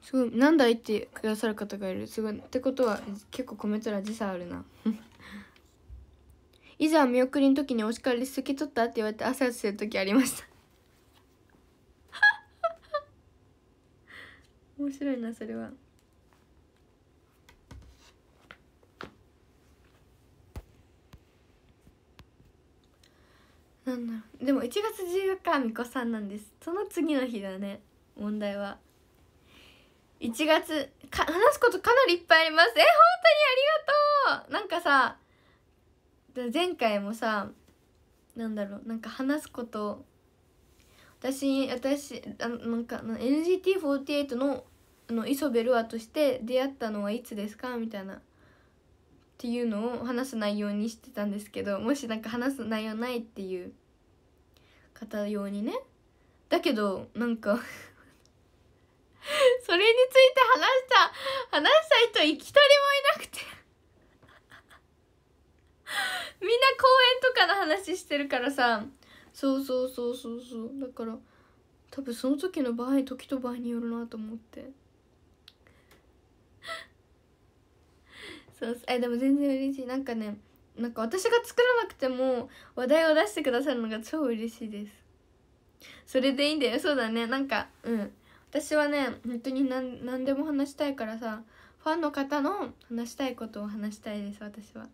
すごい何いってくださる方がいるすごいってことは結構コメントら時差あるないざ 見送りの時にお叱り透き取ったって言われて朝する時ありました 面白いなそれは。なんだろうでも1月14日はみこさんなんですその次の日だね問題は1月話すことかなりいっぱいありますえ本当にありがとうなんかさ前回もさなんだろうなんか話すこと私私あなんか NGT48 のあの磯ベルアとして出会ったのはいつですかみたいなっていうのを話す内容にしてたんですけどもしなんか話す内容ないっていう方用にねだけどなんかそれについて話した話した人とりもいなくてみんな公園とかの話してるからさそうそうそうそうそうだから多分その時の場合時と場合によるなと思ってそうえでも全然嬉しいなんかねなんか私が作らなくても話題を出してくださるのが超嬉しいですそれでいいんだよそうだねなんかうん私はね本当に何何でも話したいからさファンの方の話したいことを話したいです私は。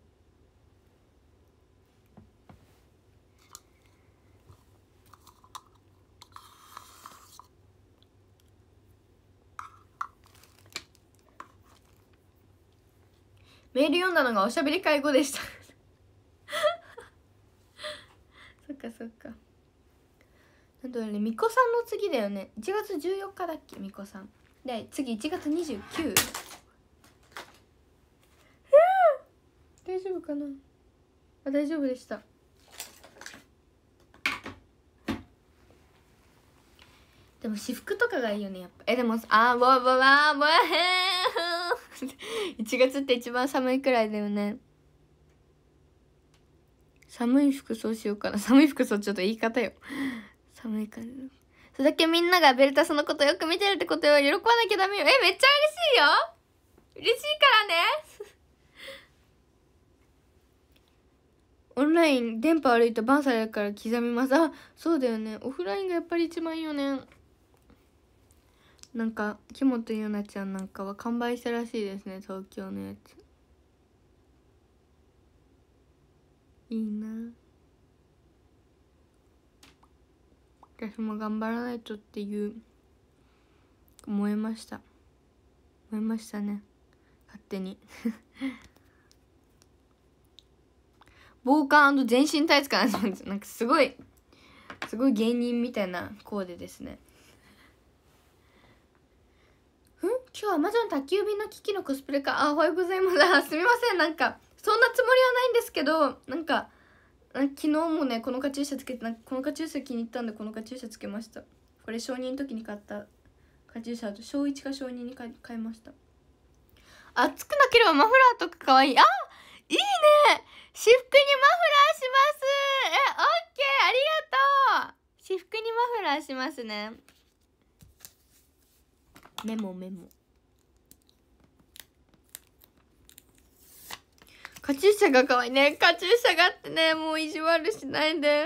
メール読んだのがおしゃべり会後でした そっかそっかあとねみこさんの次だよね1月14日だっけみこさんで次1月29日大丈夫かなあ大丈夫でしたでも私服とかがいいよねやっぱえでもあーわわわわへん1月って一番寒いくらいだよね寒い服装しようかな寒い服装ちょっと言い方よ寒い感じそれだけみんながベルタスのことよく見てるってことよ喜ばなきゃダメよえめっちゃ嬉しいよ嬉しいからねオンライン電波悪いとバンされるから刻みますあそうだよねオフラインがやっぱり一番いいよねなんか木本優奈ちゃんなんかは完売したらしいですね東京のやついいな私も頑張らないとっていう思いました思いましたね勝手に 防寒全身タイツかななんかすごいすごい芸人みたいなコーデですねうん今日は魔女の宅急便の危機のコスプレかあおはようございますすみませんなんかそんなつもりはないんですけどなんか昨日もねこのカチューシャつけてなんかこのカチューシャ気に入ったんでこのカチューシャつけましたこれ小2の時に買ったカチューシャと小1か小2に買いました暑くなければマフラーとかかわいいあいいね私服にマフラーしますえオッケーありがとう私服にマフラーしますねメモメモカチューシャが可愛いね。カチューシャがってね、もう意地悪しないで。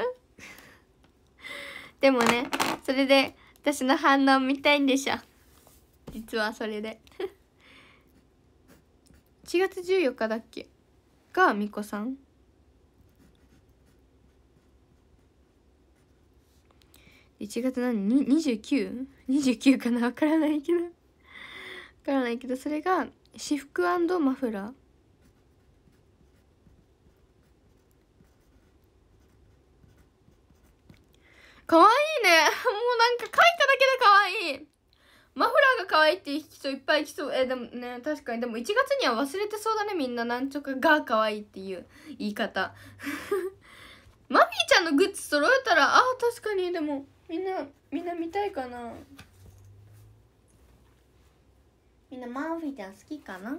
でもね、それで私の反応見たいんでしょ。実はそれで。1 月14日だっけがみこさん1月何 29?29 かなわからないけどわからないけどそれが私服マフラーかわいいね。もうなんか書いただけでかわいい。マフラーが可愛いっていう人いっぱい来そう。え、でもね、確かに。でも1月には忘れてそうだね、みんな。なんちょかが可愛いっていう言い方。マフィーちゃんのグッズ揃えたら、ああ、確かに。でも、みんな、みんな見たいかな。みんなマフィーちゃん好きかな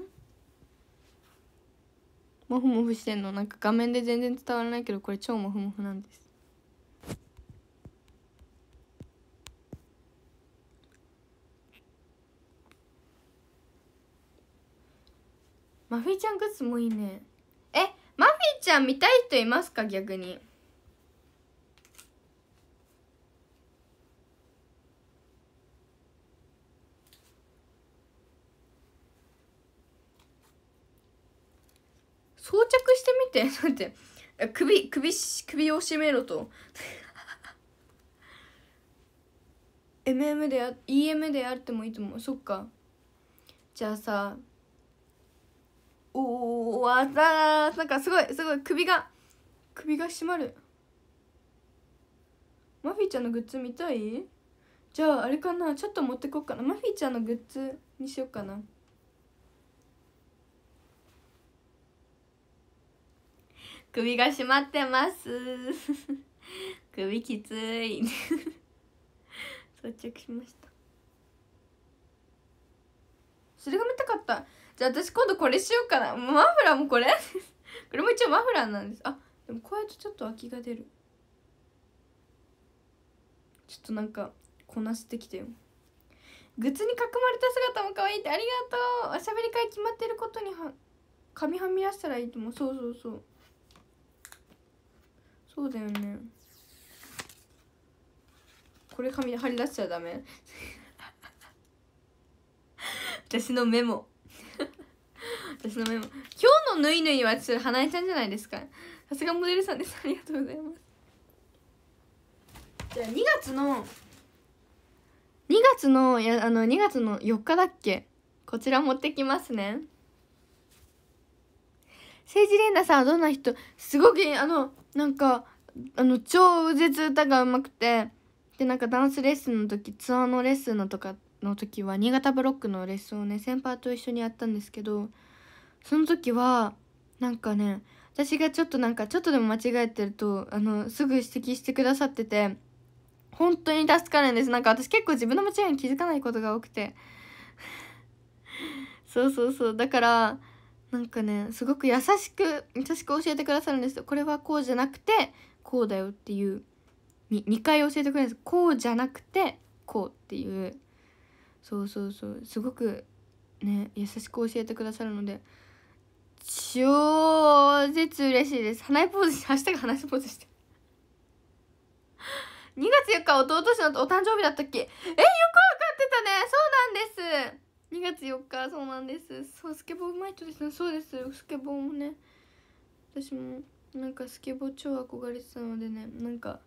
モフモフしてんの。なんか画面で全然伝わらないけど、これ超モフモフなんです。マフィちゃんグッズもいいねえマフィちゃん見たい人いますか逆に装着してみてだ って首首首を絞めろと MM であ EM であってもいいと思うそっかじゃあさおおあざなんかすごいすごい首が首が締まるマフィーちゃんのグッズ見たいじゃああれかなちょっと持ってこっかなマフィーちゃんのグッズにしようかな首が締まってます 首きつい装着 しましたそれが見たかったじゃあ私今度これしようかなマフラーもこれ これも一応マフラーなんですあでもこうやるとちょっと空きが出るちょっとなんかこなしてきてよグッズに囲まれた姿も可愛いってありがとうおしゃべり会決まってることには髪はみ出したらいいと思うそうそうそうそうだよねこれ髪張り出しちゃダメ 私のメモ私のメモ今日のぬいぬいはちょっと花江ちゃんじゃないですかさすがモデルさんですありがとうございますじゃあ2月の2月のやあの2月の4日だっけこちら持ってきますね政治連打さんはどんな人すごくあのなんかあの超うぜつ歌がうまくてでなんかダンスレッスンの時ツアーのレッスンのとかの時は新潟ブロックのレッスンをね先輩と一緒にやったんですけどその時はなんかね私がちょっとなんかちょっとでも間違えてるとあのすぐ指摘してくださってて本当に助かるんですなんか私結構自分の間違いに気づかないことが多くて そうそうそうだからなんかねすごく優しく優しく教えてくださるんですこれはこうじゃなくてこうだよっていう 2, 2回教えてくれるんですこうじゃなくてこうっていうそうそうそうすごくね優しく教えてくださるので超絶嬉しいです花井ポーズして、明日がタ花井ポーズして2月4日弟子のお誕生日だったっけえよく分かってたねそうなんです2月4日そうなんですそうスケボーうまい人ですねそうですスケボーもね私もなんかスケボー超憧れてたのでねなんか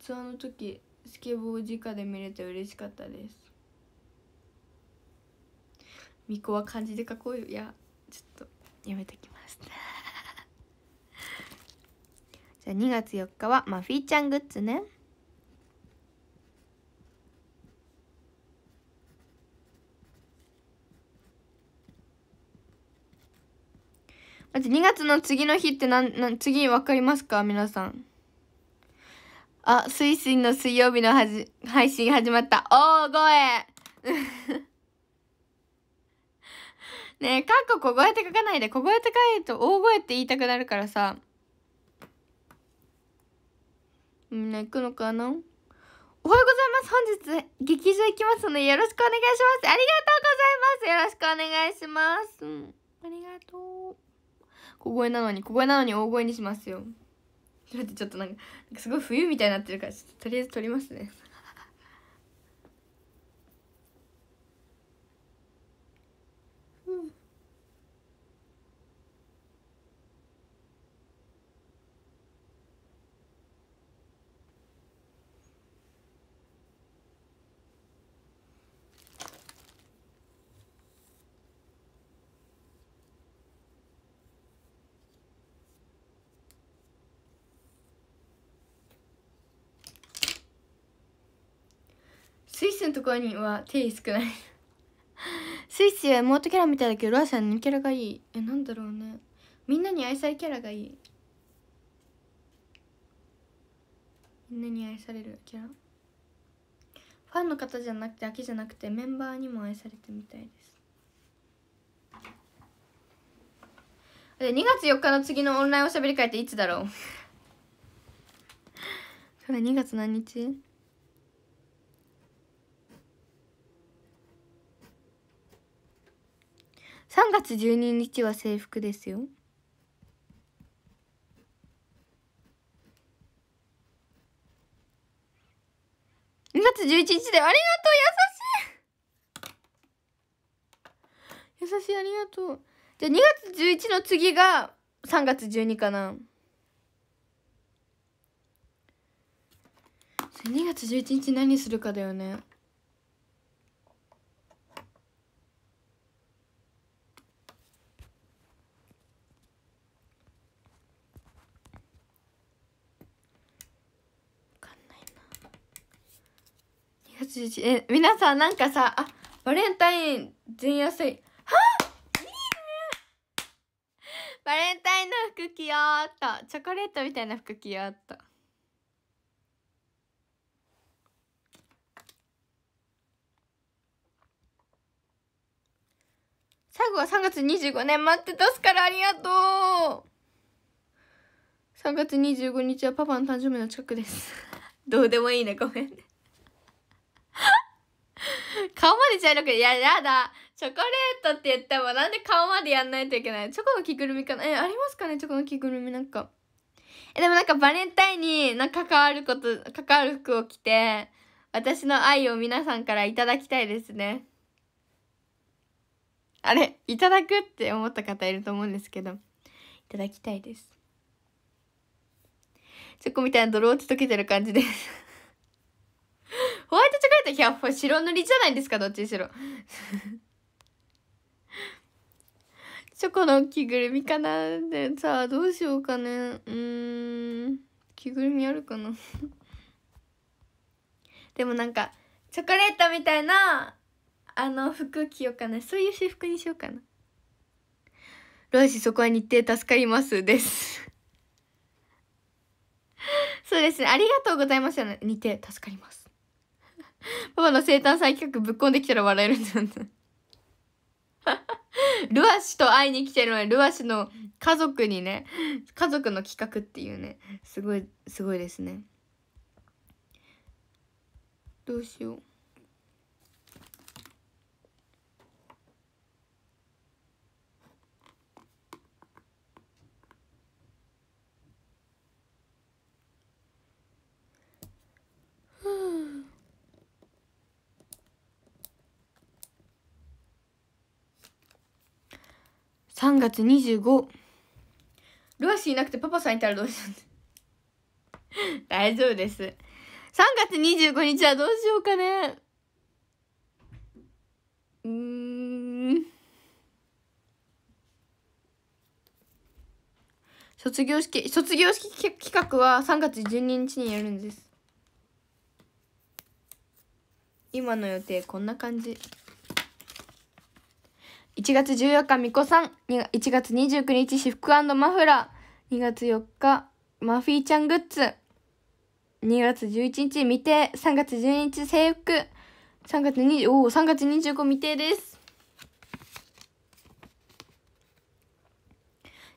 ツアーの時スケボー直で見れて嬉しかったです巫女は漢字で書こうよいやちょっとやめときます じゃあ2月4日はまあフィーちゃんグッズねまず2月の次の日ってなんなん次分かりますか皆さんあ、スイスイの水曜日のはじ配信始まった。大声。ねえ、かっこ小声って書かないで、小声って書いと大声って言いたくなるからさ。みんな行くのかなおはようございます。本日、劇場行きますので、よろしくお願いします。ありがとうございます。よろしくお願いします。うん、ありがとう。小声なのに、小声なのに大声にしますよ。だってちょっとなんか、すごい冬みたいになってるから、とりあえず撮りますね。スのところには手少ないスイスは妹キャラみたいだけどロアさんのキャラがいいえなんだろうねみんなに愛されキャラがいいみんなに愛されるキャラファンの方じゃなくてだけじゃなくてメンバーにも愛されてみたいですで2月4日の次のオンラインおしゃべり会っていつだろうそれ2月何日3月12日は制服ですよ2月11日でありがとう優しい優しいありがとうじゃあ2月11の次が3月12かな2月11日何するかだよね11え皆さんなんかさあバレンタイン前夜祭はいいねバレンタインの服着ようっとチョコレートみたいな服着ようっと最後は3月25年待ってたすからありがとう3月25日はパパの誕生日の近くですどうでもいいねごめんね顔まで茶色く、いや、やだ。チョコレートって言ってもなんで顔までやんないといけないチョコの着ぐるみかなえ、ありますかねチョコの着ぐるみなんか。え、でもなんかバレンタインになんか関わること、関わる服を着て、私の愛を皆さんからいただきたいですね。あれいただくって思った方いると思うんですけど、いただきたいです。チョコみたいな泥落ち溶けてる感じです。ホワイトチョコレートやっぱ白塗りじゃないですか、どっちにしろ。チョコの着ぐるみかなで、さあ、どうしようかね。うん、着ぐるみあるかな。でもなんか、チョコレートみたいな、あの、服着ようかな。そういう私服にしようかな。ロシそこは日程助かりますですそうですねありがとうございました、ね、日程助かります パパの生誕祭企画ぶっこんできたら笑えるんだよ ルアシと会いに来てるのに、ルアシの家族にね、家族の企画っていうね、すごい、すごいですね。どうしよう。3月25ルアシーいなくてパパさんいたらどうしよう 大丈夫です3月25日はどうしようかねうん卒業式卒業式企画は3月12日にやるんです今の予定こんな感じ1月14日、みこさん。1月29日、私服マフラー。2月4日、マフィーちゃんグッズ。2月11日、未定。3月12日、制服。3月2お3月25未定です。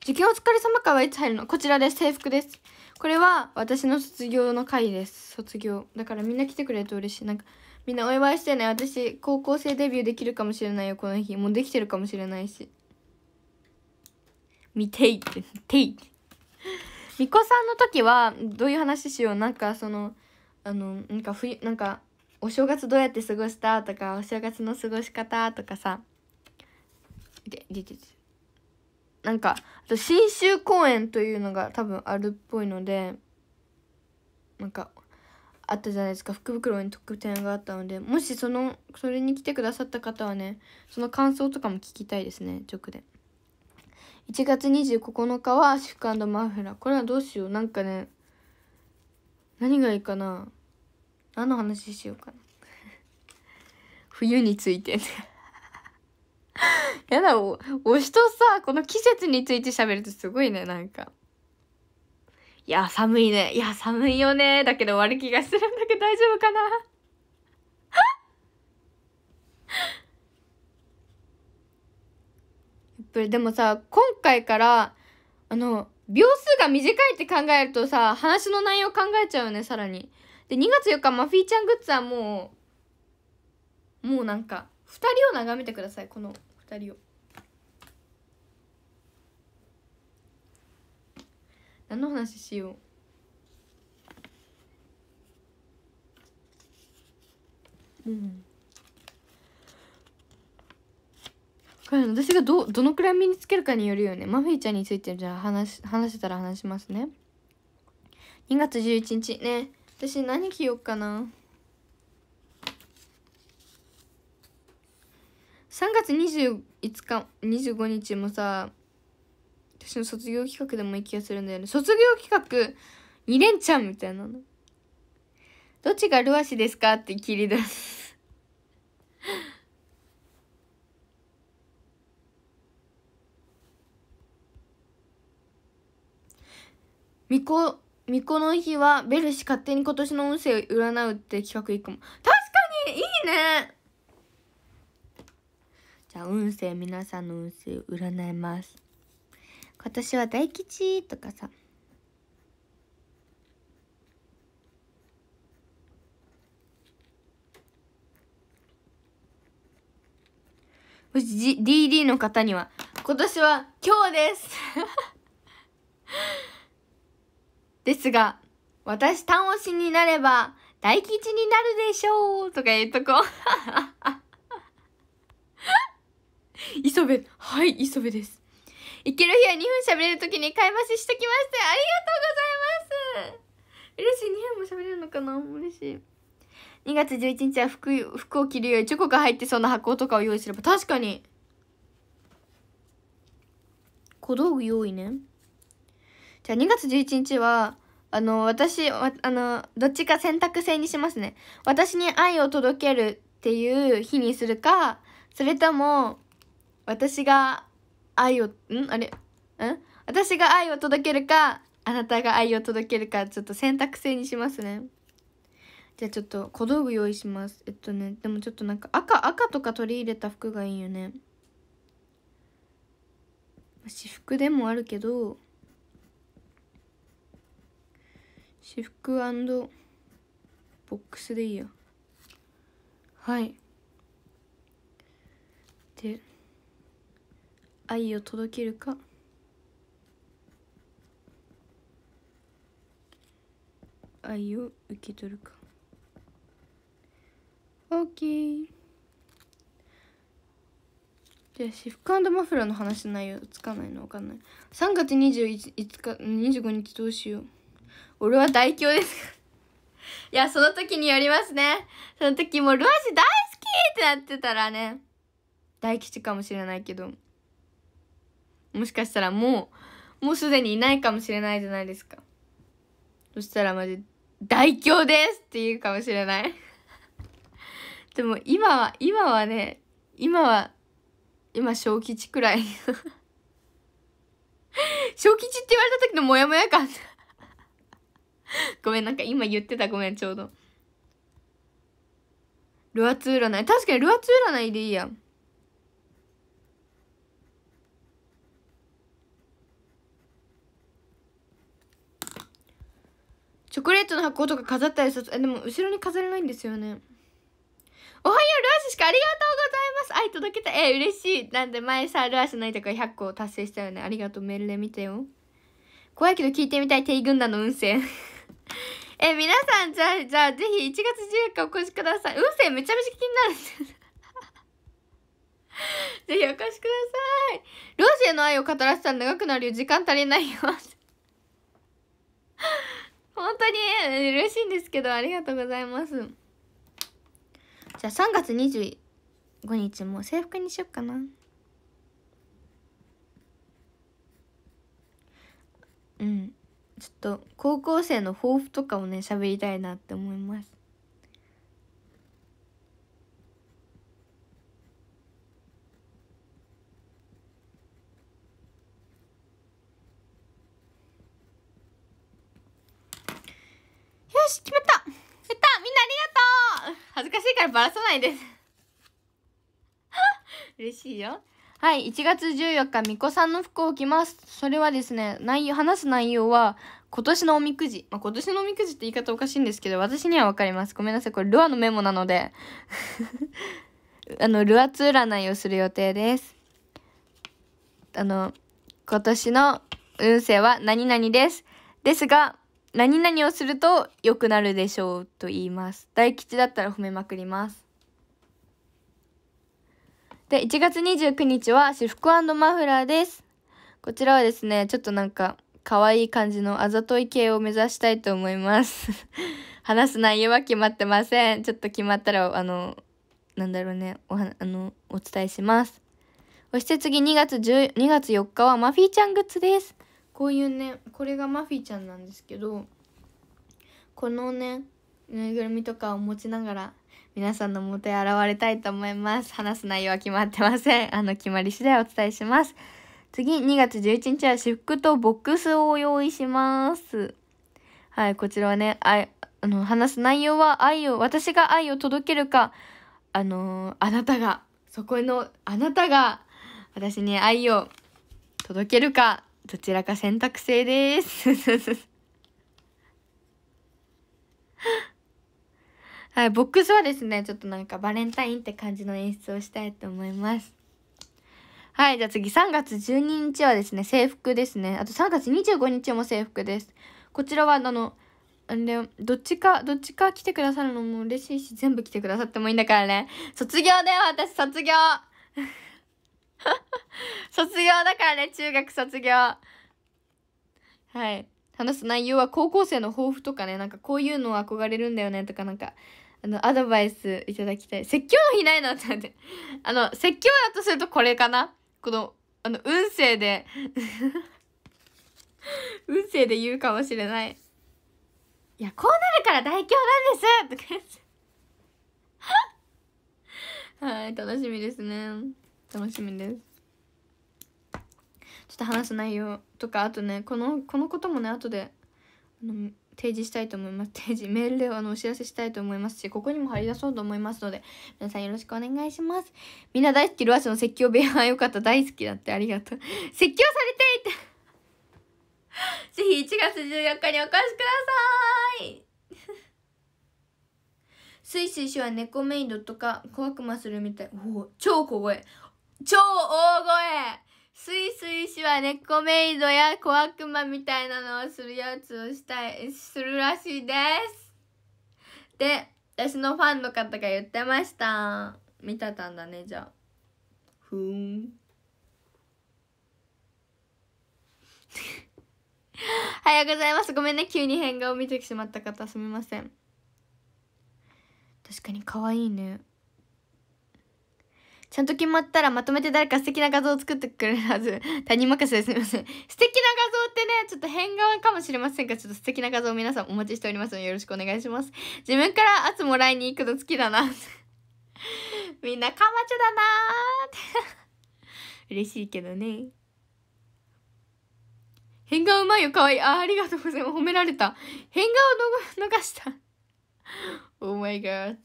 受験お疲れ様会はいつ入るのこちらです。制服です。これは私の卒業の会です。卒業。だからみんな来てくれると嬉しい。なんかみんなお祝いしてね私高校生デビューできるかもしれないよこの日もうできてるかもしれないし見ていって見ていみこさんの時はどういう話しようなんかそのあのなんか冬なんかお正月どうやって過ごしたとかお正月の過ごし方とかさでででなんかあと新州公演というのが多分あるっぽいのでなんかあったじゃないですか福袋に特典があったのでもしそのそれに来てくださった方はねその感想とかも聞きたいですね直で1月29日はシックマフラーこれはどうしようなんかね何がいいかな何の話しようかな 冬について やだお推しとさこの季節について喋るとすごいねなんかいや、寒いね。いや、寒いよね。だけど終わる気がするんだけど大丈夫かな やっぱりでもさ、今回から、あの、秒数が短いって考えるとさ、話の内容考えちゃうよね、さらに。で、2月4日、マフィーちゃんグッズはもう、もうなんか、2人を眺めてください、この2人を。何の話しよううん、私がどどのくらい身につけるかによるよねマフィーちゃんについてじゃあ話話せたら話しますね2月11日ね私何着ようかな3月25日もさ私の卒業企画でもいい気がするんだよね。卒業企画、2連チャンみたいなの。どっちがルアシですかって切り出す巫女、巫女の日はベルシ勝手に今年の運勢を占うって企画いいかも。確かにいいねじゃあ運勢皆さんの運勢を占います。今年は大吉とかさもし、G、DD の方には今年は今日です ですが私単押しになれば大吉になるでしょうとか言っとこう 磯部はい磯部です行ける日は2分喋れる時に買い増ししてきましてありがとうございます嬉しい2分も喋れるのかな嬉しい2月11日は服服を着るよりチョコが入ってそうな箱とかを用意すれば確かに小道具用意ねじゃあ2月11日はあの私あのどっちか選択制にしますね私に愛を届けるっていう日にするかそれとも私が愛をんあれん私が愛を届けるかあなたが愛を届けるかちょっと選択制にしますねじゃあちょっと小道具用意しますえっとねでもちょっとなんか赤赤とか取り入れた服がいいよね私服でもあるけど私服ボックスでいいやはい愛を届けるか愛を受け取るか OK じゃあシ私服マフラーの話の内容つかないの分かんない3月21日25日どうしよう俺は大凶です いやその時によりますねその時もうルアジ大好きってなってたらね大吉かもしれないけどもしかしたらもう、もうすでにいないかもしれないじゃないですか。そしたらマジ、大凶ですって言うかもしれない でも今は、今はね、今は、今小吉くらい 小吉って言われた時のモヤモヤ感 ごめん、なんか今言ってたごめん、ちょうど。ルアツ占い。確かにルアツ占いでいいやん。チョコレートの箱とか飾ったりするえでも後ろに飾れないんですよねおはようルアシしかありがとうございます愛届けたえ嬉しいなんで前さルアシのいとか100個達成したよねありがとうメールで見てよ怖いけど聞いてみたい帝軍団の運勢 え皆さんじゃあじゃあぜひ1月14日お越しください運勢めちゃめちゃ気になる ぜひお越しくださいルアシへの愛を語らせたら長くなるよ時間足りないよ 本当に嬉しいんですけどありがとうございますじゃあ3月25日も制服にしよっかなうんちょっと高校生の抱負とかをね喋りたいなって思いますし決まったやったみんなありがとう恥ずかしいからバラさないです 嬉しいよはい、1月14日、巫女さんの服を着ます。それはですね、内容、話す内容は、今年のおみくじ。まあ、今年のおみくじって言い方おかしいんですけど、私には分かります。ごめんなさい。これ、ルアのメモなので あの、ルアツ占いをする予定です。あの、今年の運勢は何々です。ですが、何々をすると良くなるでしょうと言います。大吉だったら褒めまくります。で、1月29日は私服マフラーです。こちらはですね、ちょっとなんか可愛い感じのあざとい系を目指したいと思います。話す内容は決まってません。ちょっと決まったら、あの、なんだろうね、おは、あの、お伝えします。そして次2月10、2月4日はマフィーちゃんグッズです。こういうねこれがマフィーちゃんなんですけどこのねぬいぐるみとかを持ちながら皆さんのもとへ現れたいと思います話す内容は決まってませんあの決まり次第お伝えします次2月11日は私服とボックスを用意しますはいこちらはねああの話す内容は愛を私が愛を届けるかあのー、あなたがそこのあなたが私に愛を届けるかどちらか選択制です。はい、ボックスはですね、ちょっとなんかバレンタインって感じの演出をしたいと思います。はい、じゃあ次、3月12日はですね、制服ですね。あと3月25日も制服です。こちらは、あの、どっちかどっちか来てくださるのも嬉しいし全部来てくださってもいいんだからね卒業だよ私卒業 卒業だからね、中学卒業。はい。話す内容は高校生の抱負とかね、なんかこういうの憧れるんだよねとかなんか、あの、アドバイスいただきたい。説教の日ないなってって。あの、説教だとするとこれかなこの、あの、運勢で 運勢で言うかもしれない。いや、こうなるから大凶なんですとか言って。はい、楽しみですね。楽しみですちょっと話す内容とかあとねこのこのこともね後であの提示したいと思います 提示メールであのお知らせしたいと思いますしここにも貼り出そうと思いますので皆さんよろしくお願いしますみんな大好きロアスの説教部屋よかった大好きだってありがとう 説教されていて ぜひ1月14日にお越しくださいスイスイ氏は猫メイドとか小悪魔するみたい。おお、超小声。超大声スイスイ氏は猫メイドや小悪魔みたいなのをするやつをしたい、するらしいです。で、私のファンの方が言ってました。見たたんだね、じゃあ。ふーん。おはようございます。ごめんね、急に変顔見てしまった方すみません。確かに可愛いね。ちゃんと決まったらまとめて誰か素敵な画像を作ってくれるはず。他 人任せですみません。素敵な画像ってね、ちょっと変顔かもしれませんが、ちょっと素敵な画像を皆さんお待ちしておりますのでよろしくお願いします。自分から圧もらいに行くの好きだな。みんなかまちょだなーって。嬉しいけどね。変顔うまいよ、かわいい。あ、ありがとうございます。褒められた。変顔を逃した。oh my god.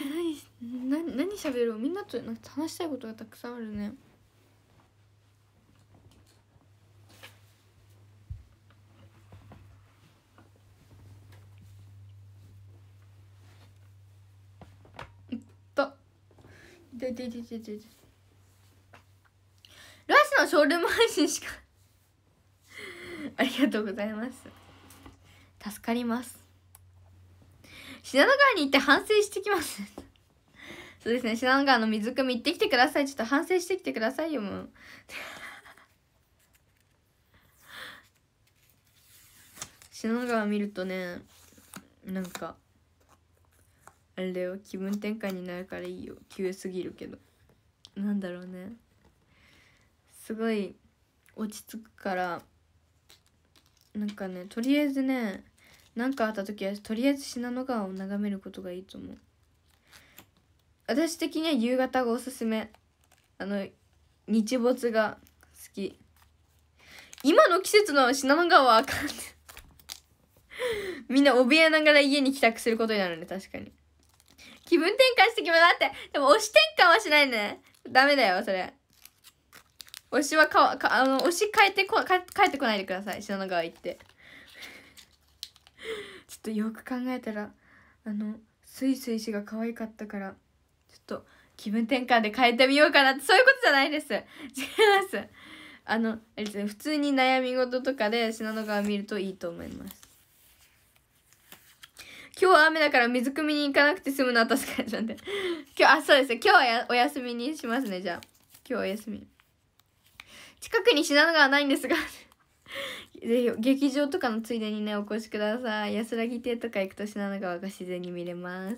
何何何喋ろうみんなとなんか話したいことがたくさんあるねいったででででででラスのショールーム配信しか ありがとうございます助かります信濃川に行って反省してきます そうですね信濃川の水汲み行ってきてくださいちょっと反省してきてくださいよもう信濃 川見るとねなんかあれだよ気分転換になるからいいよ急すぎるけどなんだろうねすごい落ち着くからなんかねとりあえずね何かあった時はとりあえず信濃川を眺めることがいいと思う私的には夕方がおすすめあの日没が好き今の季節の信濃川はあかん みんな怯えながら家に帰宅することになるね確かに気分転換してきますだってでも推し転換はしないねダメだよそれ推しはかかあの推し変えてこ帰ってこないでください信濃川行ってとよく考えたらあのスイスイ氏が可愛かったからちょっと気分転換で変えてみようかなってそういうことじゃないです違いますあのあれですね普通に悩み事とかで信濃川見るといいと思います今日は雨だから水汲みに行かなくて済むのは確かになんで今日あそうです今日はやお休みにしますねじゃあ今日はお休み近くに信濃川ないんですが ぜひ劇場とかのついでにねお越しください安らぎ亭とか行くと信濃川が自然に見れます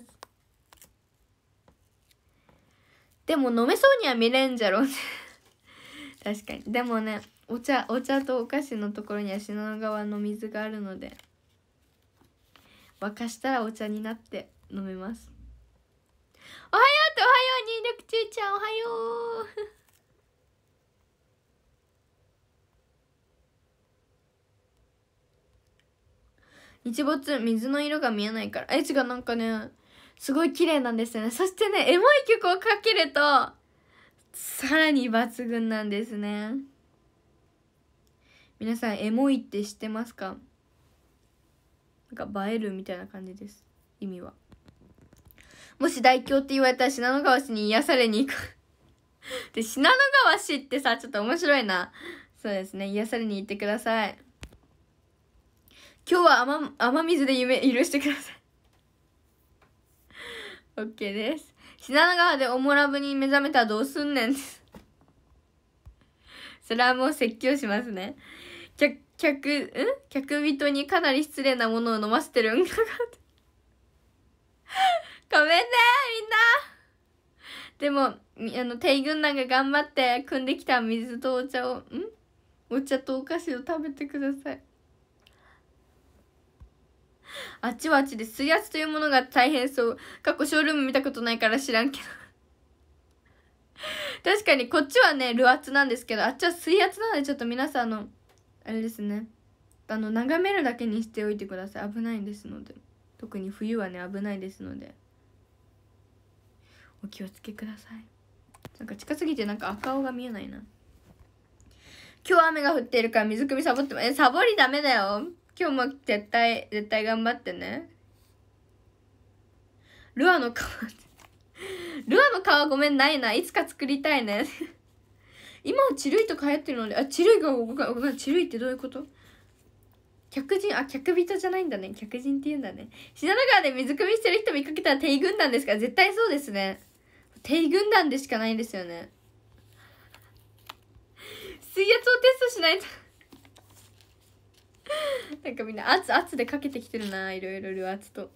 でも飲めそうには見れんじゃろうね 確かにでもねお茶お茶とお菓子のところには信濃川の水があるので沸かしたらお茶になって飲めますおはようとおはよう入力中ちゃんおはよう日没水の色が見えないからいつがなんかねすごい綺麗なんですよねそしてねエモい曲をかけるとさらに抜群なんですね皆さんエモいって知ってますかなんか映えるみたいな感じです意味はもし大凶って言われたら信濃川市に癒されに行く で信濃川市ってさちょっと面白いなそうですね癒されに行ってください今日は雨雨水で夢許してください OK です信濃川でオモラブに目覚めたらどうすんねん それはもう説教しますね客客うん客人にかなり失礼なものを飲ませてるんかって ごめんねみんなでもあの帝軍団が頑張って組んできた水とお茶をんお茶とお菓子を食べてください あっちはあっちで水圧というものが大変そう。過去ショールーム見たことないから知らんけど 確かにこっちはね、ル圧なんですけど、あっちは水圧なのでちょっと皆さんの、あれですね。あの、眺めるだけにしておいてください。危ないですので。特に冬はね、危ないですので。お気をつけください。なんか近すぎてなんか赤青が見えないな。今日雨が降っているから水汲みサボって、もえ、サボりダメだよ。今日も絶対絶対頑張ってねルアの皮ルアの皮ごめんないないつか作りたいね今はチルイとか流行ってるのであチルイが僕はチルイってどういうこと客人あ客人じゃないんだね客人って言うんだね信濃川で水汲みしてる人見かけたら低軍団ですから絶対そうですね低軍団でしかないんですよね水圧をテストしないと なんかみんな圧圧でかけてきてるないろいろル圧と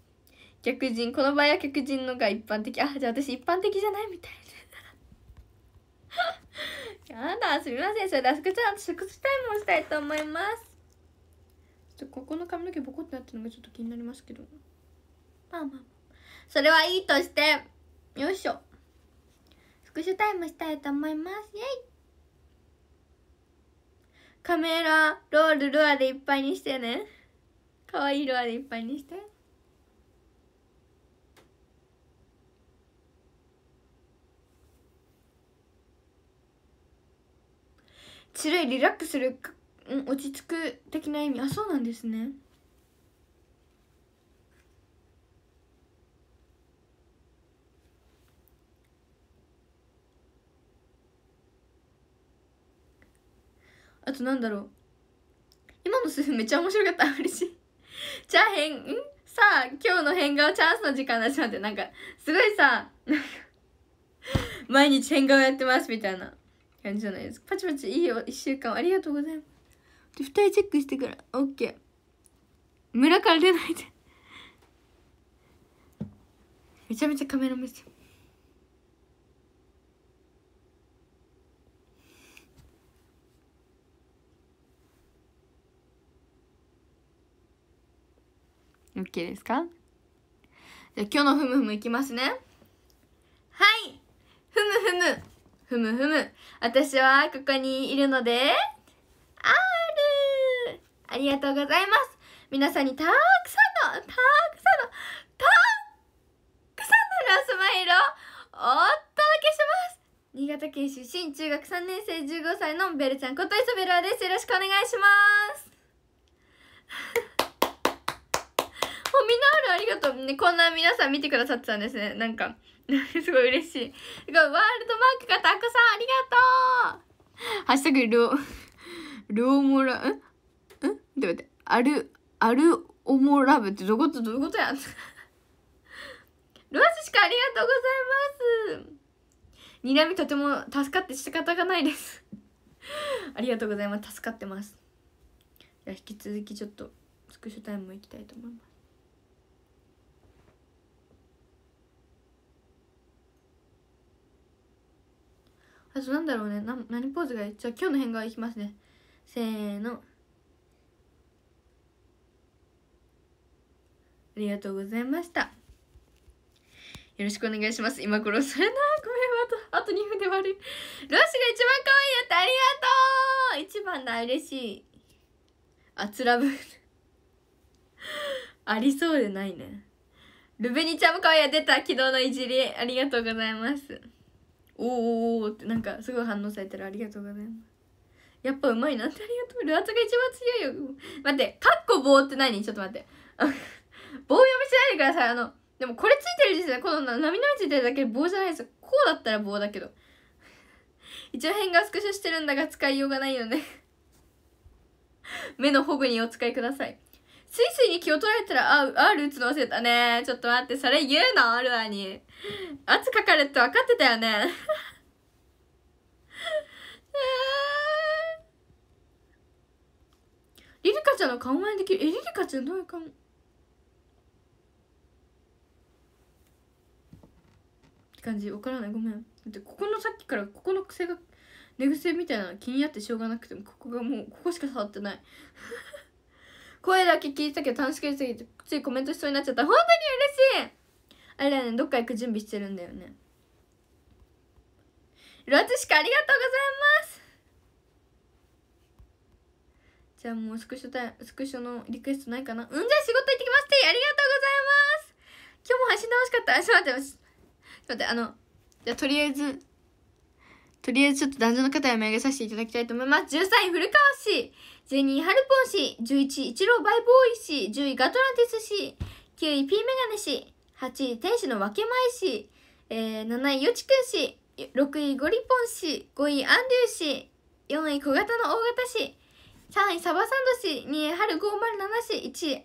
逆人この場合は逆人のが一般的あじゃあ私一般的じゃないみたいな やだすみませんそれであすくちゃん私靴タイムをしたいと思いますちょっとここの髪の毛ボコってなってるのがちょっと気になりますけどまあまあそれはいいとしてよいしょスクショタイムしたいと思いますイェイカメラロールルアでいっぱいにしてね可愛いルアでいっぱいにしてチルいリラックスするん落ち着く的な意味あそうなんですねあとなんだろう今の数分めっちゃ面白かった嬉しいじゃあ変んさあ今日の変顔チャンスの時間だしなってなんかすごいさ 毎日変顔やってますみたいな感じじゃないですかパチパチいいよ1週間ありがとうございますで2人チェックしてから OK 村から出ないでめちゃめちゃカメラ目線 OK ですかじゃ今日のふむふむいきますねはいふむふむふむふむ私はここにいるのであるありがとうございます皆さんにたくさんのたくさんのたくさんのラスマイルをお届けします新潟県出身中学3年生15歳のベルちゃんこと磯ベルアですよろしくお願いします あるありがとうねこんな皆さん見てくださってたんですねなんか すごい嬉しいワールドマークがたくさんありがとうハッシュタグルオルオモラんんちょっと待ってあるあるオモラブってどことどういうことやん ロアスしかありがとうございます睨みとても助かって仕方がないですありがとうございます助かってますいや引き続きちょっとスクショタイムも行きたいと思いますあとなんだろうねな何ポーズがいいじゃあ今日の変顔いきますねせーのありがとうございました。よろしくお願いします。今頃それな、ごめん、あと、あと2分で悪い。ロシが一番可愛いやったありがとう一番だ、嬉しい。あつらぶ。ありそうでないね。ルベニちゃんも可愛いや出た昨日のいじり。ありがとうございます。おーおーってなんかすごい反応されてるありがとうございますやっぱうまいなってありがとうルアツが一番強いよ待ってかっこ棒って何ちょっと待って 棒読みしないでくださいあのでもこれついてる時点でこの波のついてるだけで棒じゃないですこうだったら棒だけど 一応変顔スクショしてるんだが使いようがないよね 目の保護にお使いくださいスイスイに気を取られたら、あ、R うつの忘れたね。ちょっと待って、それ言うのルアに。圧かかるって分かってたよね。リリカちゃんの顔前できる。え、リリカちゃんどういう顔って感じ。わからない。ごめん。だって、ここのさっきから、ここの癖が、寝癖みたいなの気になってしょうがなくても、ここがもう、ここしか触ってない。声だけ聞いたけど楽しくすぎてついコメントしそうになっちゃった本当に嬉しいあれだよねどっか行く準備してるんだよねロアツシカありがとうございますじゃあもうスクショタイスクショのリクエストないかなうんじゃあ仕事行ってきますってありがとうございます今日も配信楽しかったあちょっと待ってちっ待ってあのじゃあとりあえずとりあえずちょっと男女の方や目上げさせていただきたいと思います13位古川氏12位、ハルポン氏。11位、イチローバイボーイ氏。10位、ガトランティス氏。9位、ピーメガネ氏。8位、天使の分け前氏。えー、7位、ヨチくん氏。6位、ゴリポン氏。5位、アンデュー氏。4位、小型の大型氏。3位、サバサンド氏。2位、ハル507氏。1位、ラーマ氏。ありがとうござい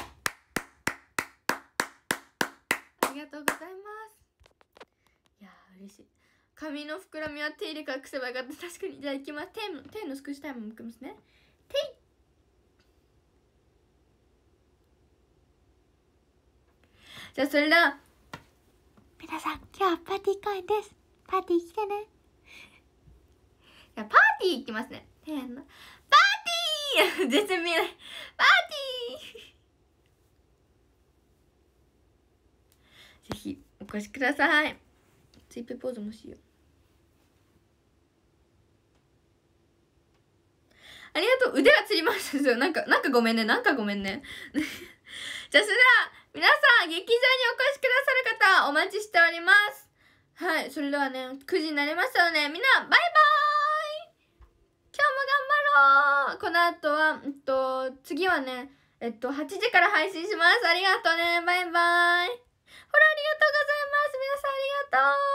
ます。ありがとうございます。いや嬉しい。髪の膨らみは手入れ隠せばよかった 確かにじゃあいきます手の手の少しタイムもいけますね手いじゃあそれでは皆さん今日はパーティー公演ですパーティー来てねじゃあパーティー行きますねせのパーティー 全然見えないパーティーぜひお越しくださいツイッペポーズもしようありがとう。腕がつりますですよ。なんか、なんかごめんね。なんかごめんね。じゃあ、それでは、皆さん、劇場にお越しくださる方、お待ちしております。はい。それではね、9時になりましたので、みんな、バイバーイ今日も頑張ろうこの後は、えっと、次はね、えっと、8時から配信します。ありがとうね。バイバーイ。ほら、ありがとうございます。皆さんありがとう。